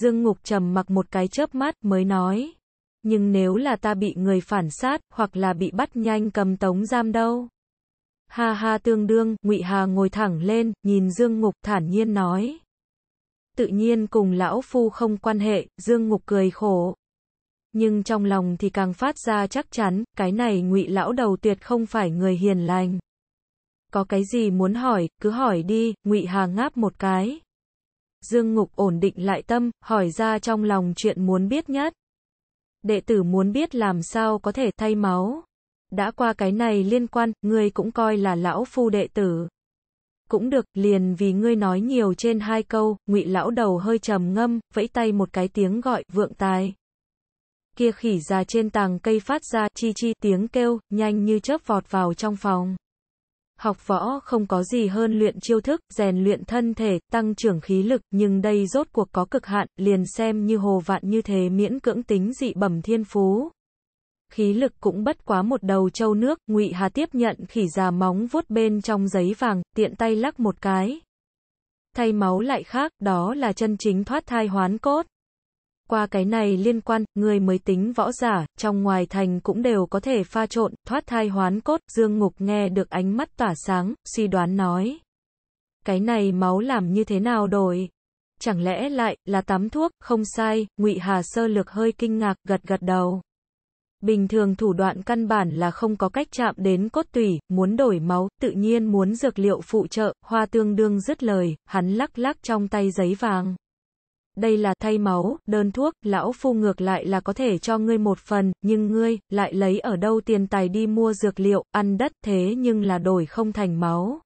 Dương Ngục trầm mặc một cái chớp mắt mới nói. Nhưng nếu là ta bị người phản sát, hoặc là bị bắt nhanh cầm tống giam đâu? Ha ha tương đương, Ngụy Hà ngồi thẳng lên, nhìn Dương Ngục thản nhiên nói. Tự nhiên cùng lão phu không quan hệ, Dương Ngục cười khổ. Nhưng trong lòng thì càng phát ra chắc chắn, cái này Ngụy lão đầu tuyệt không phải người hiền lành. Có cái gì muốn hỏi, cứ hỏi đi, Ngụy Hà ngáp một cái. Dương Ngục ổn định lại tâm, hỏi ra trong lòng chuyện muốn biết nhất. Đệ tử muốn biết làm sao có thể thay máu. Đã qua cái này liên quan, ngươi cũng coi là lão phu đệ tử. Cũng được, liền vì ngươi nói nhiều trên hai câu, ngụy lão đầu hơi trầm ngâm, vẫy tay một cái tiếng gọi, vượng tài. Kia khỉ già trên tàng cây phát ra chi chi tiếng kêu, nhanh như chớp vọt vào trong phòng. Học võ không có gì hơn luyện chiêu thức, rèn luyện thân thể, tăng trưởng khí lực, nhưng đây rốt cuộc có cực hạn, liền xem như hồ vạn như thế miễn cưỡng tính dị bẩm thiên phú khí lực cũng bất quá một đầu trâu nước, Ngụy Hà tiếp nhận khỉ già móng vuốt bên trong giấy vàng, tiện tay lắc một cái. Thay máu lại khác, đó là chân chính thoát thai hoán cốt. Qua cái này liên quan, người mới tính võ giả, trong ngoài thành cũng đều có thể pha trộn, thoát thai hoán cốt, Dương Ngục nghe được ánh mắt tỏa sáng, suy đoán nói. Cái này máu làm như thế nào đổi? Chẳng lẽ lại, là tắm thuốc, không sai, ngụy Hà sơ lược hơi kinh ngạc, gật gật đầu. Bình thường thủ đoạn căn bản là không có cách chạm đến cốt tủy, muốn đổi máu, tự nhiên muốn dược liệu phụ trợ, hoa tương đương dứt lời, hắn lắc lắc trong tay giấy vàng. Đây là thay máu, đơn thuốc, lão phu ngược lại là có thể cho ngươi một phần, nhưng ngươi, lại lấy ở đâu tiền tài đi mua dược liệu, ăn đất thế nhưng là đổi không thành máu.